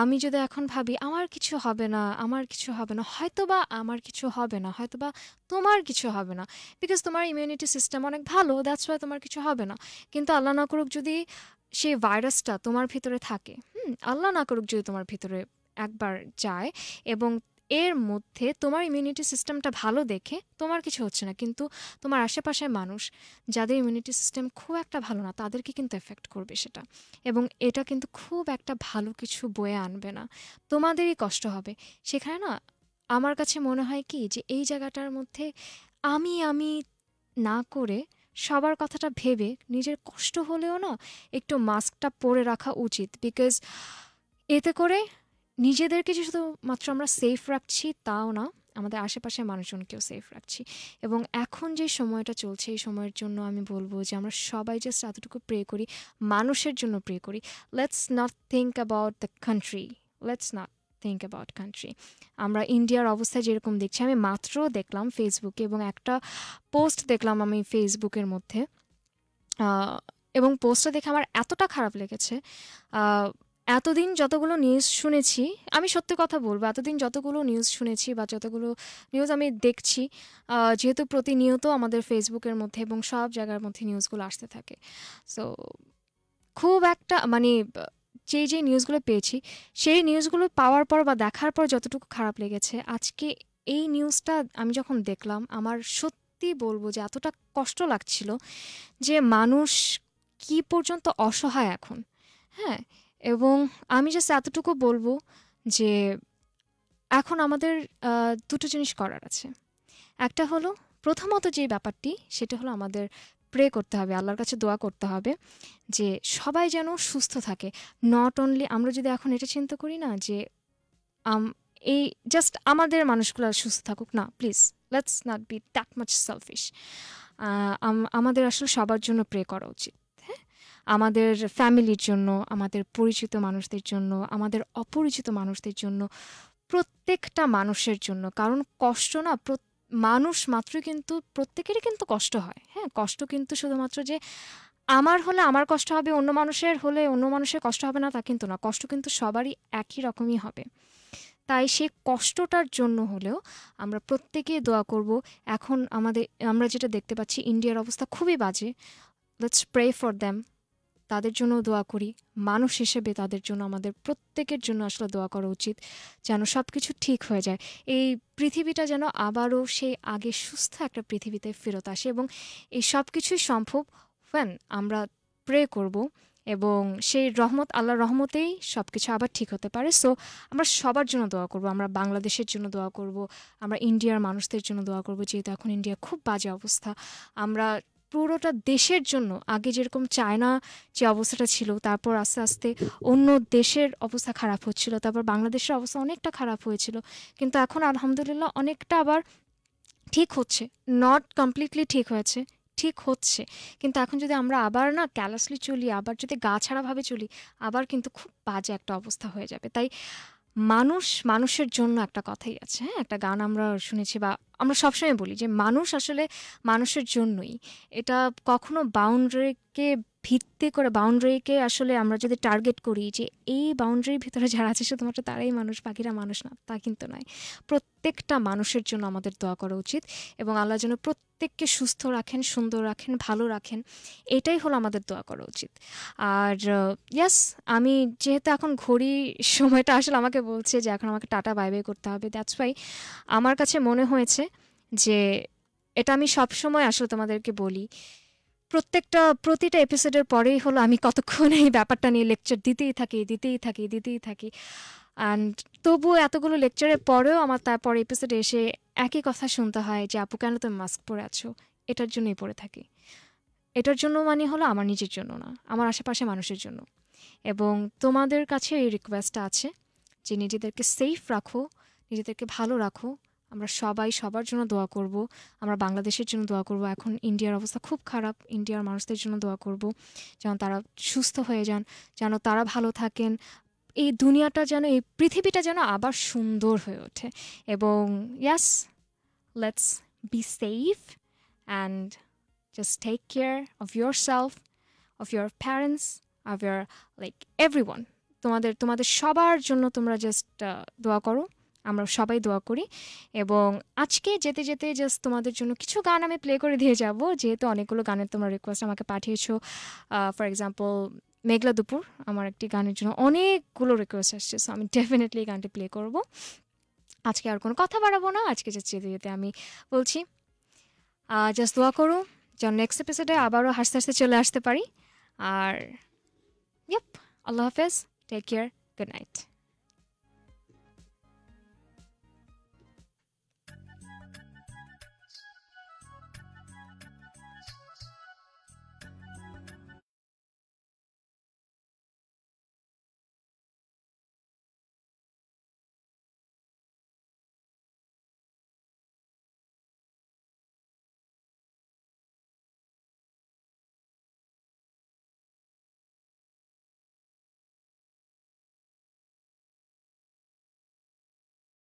আমি যদি এখন ভাবি আমার কিছু হবে না আমার কিছু হবে না হয়তোবা আমার কিছু হবে না হয়তোবা তোমার কিছু হবে না বিকজ তোমার ইমিউনিটি সিস্টেম অনেক ভালো দ্যাটস ওয়াই তোমার কিছু হবে না কিন্তু আল্লাহ না করুক যদি সেই ভাইরাসটা তোমার ভিতরে থাকে হুম আল্লাহ না করুক যদি তোমার ভিতরে একবার যায় এবং এর মধ্যে তোমার ইমিউনিটি সিস্টেমটা ভালো দেখে তোমার কিছু হচ্ছে না কিন্তু তোমার আশেপাশের মানুষ যাদের ইমিউনিটি সিস্টেম খুব একটা ভালো না তাদেরকে কিন্তু এফেক্ট করবে সেটা এবং এটা কিন্তু খুব একটা ভালো কিছু বয়ে আনবে না তোমাদেরই কষ্ট হবে সেখানে না আমার কাছে মনে হয় কি যে এই জায়গাটার মধ্যে আমি আমি না করে সবার কথাটা ভেবে নিজের কষ্ট হলেও না একটু মাস্কটা পরে রাখা উচিত বিকজ এতে করে নিজেদেরকে যে শুধুমাত্র আমরা সেফ রাখছি তাও না আমাদের আশেপাশের মানুষজনকেও সেফ রাখছি এবং এখন যে সময়টা চলছে এই সময়ের জন্য আমি বলবো যে আমরা সবাই জাস্ট এতটুকু প্রে করি মানুষের জন্য প্রে করি let's not think about the country let's not think about country আমরা ইন্ডিয়ার অবস্থা যেরকম দেখছি আমি মাত্র দেখলাম ফেসবুকে এবং একটা পোস্ট দেখলাম আমি ফেসবুকের মধ্যে এবং পোস্টটা দেখে আমার এতটা খারাপ লেগেছে এতদিন যতগুলো নিউজ শুনেছি আমি সত্যি কথা বলবো এতদিন যতগুলো নিউজ শুনেছি বা যতগুলো নিউজ আমি দেখছি যেহেতু প্রতিনিয়ত আমাদের ফেসবুকের মধ্যে এবং সব জায়গার মধ্যে নিউজগুলো আসতে থাকে সো খুব একটা মানে যে যে নিউজগুলো পেয়েছি সেই নিউজগুলো পাওয়ার পর বা দেখার পর যতটুকু খারাপ লেগেছে আজকে এই নিউজটা আমি যখন দেখলাম আমার সত্যি বলবো যে এতটা কষ্ট লাগছিল যে মানুষ কি পর্যন্ত অসহায় এখন হ্যাঁ এবং আমি জাস্ট এতটুকু বলবো যে এখন আমাদের দুটো জিনিস করার আছে একটা হলো প্রথমত যে ব্যাপারটি সেটা হলো আমাদের প্রে করতে হবে আল্লাহর কাছে দোয়া করতে হবে যে সবাই যেন সুস্থ থাকে নট অনলি আমরা যদি এখন এটা চিন্তা করি না যে এই জাস্ট আমাদের মানুষগুলো সুস্থ থাকুক না please let's not be that much selfish আমাদের আসলে সবার জন্য প্রে করা উচিত আমাদের ফ্যামিলির জন্য আমাদের পরিচিত মানুষদের জন্য আমাদের অপরিচিত মানুষদের জন্য প্রত্যেকটা মানুষের জন্য কারণ কষ্ট না মানুষ মাত্র কিন্তু প্রত্যেকেরই কিন্তু কষ্ট হয় হ্যাঁ কষ্ট কিন্তু শুধুমাত্র যে আমার হলে আমার কষ্ট হবে অন্য মানুষের হলে অন্য মানুষের কষ্ট হবে না তা কিন্তু না কষ্ট কিন্তু সবারই একই রকমই হবে তাই সে কষ্টটার জন্য হলেও আমরা প্রত্যেকেই দোয়া করব এখন আমাদের আমরা যেটা দেখতে পাচ্ছি ইন্ডিয়ার অবস্থা খুবই বাজে লেটস প্রে ফর দ্যাম তাদের জন্য দোয়া করি মানুষ হিসেবে তাদের জন্য আমাদের প্রত্যেকের জন্য আসলে দোয়া করা উচিত যেন সব কিছু ঠিক হয়ে যায় এই পৃথিবীটা যেন আবারও সেই আগে সুস্থ একটা পৃথিবীতে ফেরত আসে এবং এই সব কিছুই সম্ভব ওয়েন আমরা প্রে করব এবং সেই রহমত আল্লাহ রহমতেই সব কিছু আবার ঠিক হতে পারে সো আমরা সবার জন্য দোয়া করব আমরা বাংলাদেশের জন্য দোয়া করব আমরা ইন্ডিয়ার মানুষদের জন্য দোয়া করব যেহেতু এখন ইন্ডিয়া খুব বাজে অবস্থা আমরা পুরোটা দেশের জন্য আগে যেরকম চায়না যে অবস্থাটা ছিল তারপর আস্তে আস্তে অন্য দেশের অবস্থা খারাপ হচ্ছিল তারপর বাংলাদেশের অবস্থা অনেকটা খারাপ হয়েছিল কিন্তু এখন আলহামদুলিল্লাহ অনেকটা আবার ঠিক হচ্ছে নট কমপ্লিটলি ঠিক হয়েছে ঠিক হচ্ছে কিন্তু এখন যদি আমরা আবার না ক্যালাসলি চলি আবার যদি গা ছাড়াভাবে চলি আবার কিন্তু খুব বাজে একটা অবস্থা হয়ে যাবে তাই মানুষ মানুষের জন্য একটা কথাই আছে হ্যাঁ একটা গান আমরা শুনেছি বা আমরা সবসময় বলি যে মানুষ আসলে মানুষের জন্যই এটা কখনো বাউন্ডারিকে ভিত্তি করে বাউন্ডারিকে আসলে আমরা যদি টার্গেট করি যে এই বাউন্ডারির ভিতরে যারা আছে শুধুমাত্র তারাই মানুষ বাকিরা মানুষ না তা কিন্তু নয় প্রত্যেকটা মানুষের জন্য আমাদের দোয়া করা উচিত এবং আল্লাহ যেন প্রত্যেককে সুস্থ রাখেন সুন্দর রাখেন ভালো রাখেন এটাই হলো আমাদের দোয়া করা উচিত আর ইয়াস আমি যেহেতু এখন ঘড়ি সময়টা আসলে আমাকে বলছে যে এখন আমাকে টাটা বাই বাই করতে হবে দ্যাটস ওয়াই আমার কাছে মনে হয়েছে যে এটা আমি সবসময় আসলে তোমাদেরকে বলি প্রত্যেকটা প্রতিটা এপিসোডের পরেই হলো আমি কতক্ষণ এই ব্যাপারটা নিয়ে লেকচার দিতেই থাকি দিতেই থাকি দিতেই থাকি অ্যান্ড তবুও এতগুলো লেকচারের পরেও আমার তারপর এপিসোডে এসে একই কথা শুনতে হয় যে আপু কেন তুমি মাস্ক পরে আছো এটার জন্যই পরে থাকি এটার জন্য মানে হলো আমার নিজের জন্য না আমার আশেপাশে মানুষের জন্য এবং তোমাদের কাছে এই রিকোয়েস্টটা আছে যে নিজেদেরকে সেফ রাখো নিজেদেরকে ভালো রাখো আমরা সবাই সবার জন্য দোয়া করব আমরা বাংলাদেশের জন্য দোয়া করব এখন ইন্ডিয়ার অবস্থা খুব খারাপ ইন্ডিয়ার মানুষদের জন্য দোয়া করব যেন তারা সুস্থ হয়ে যান যেন তারা ভালো থাকেন এই দুনিয়াটা যেন এই পৃথিবীটা যেন আবার সুন্দর হয়ে ওঠে এবং yes let's be safe and just take care of yourself of your parents of your like every তোমাদের তোমাদের সবার জন্য তোমরা জাস্ট দোয়া করো আমরা সবাই দোয়া করি এবং আজকে যেতে যেতে জাস্ট তোমাদের জন্য কিছু গান আমি প্লে করে দিয়ে যাব যেহেতু অনেকগুলো গানের তোমরা রিকোয়েস্ট আমাকে পাঠিয়েছো ফর এক্সাম্পল মেঘলা দুপুর আমার একটি গানের জন্য অনেকগুলো রিকোয়েস্ট আসছে সো আমি ডেফিনেটলি গানটি প্লে করব আজকে আর কোনো কথা বাড়াবো না আজকে যে যেতে যেতে আমি বলছি জাস্ট দোয়া করো যেন নেক্সট এপিসোডে আবারও হাসতে হাসতে চলে আসতে পারি আর ইয়প আল্লাহ হাফেজ টেক কেয়ার গুড নাইট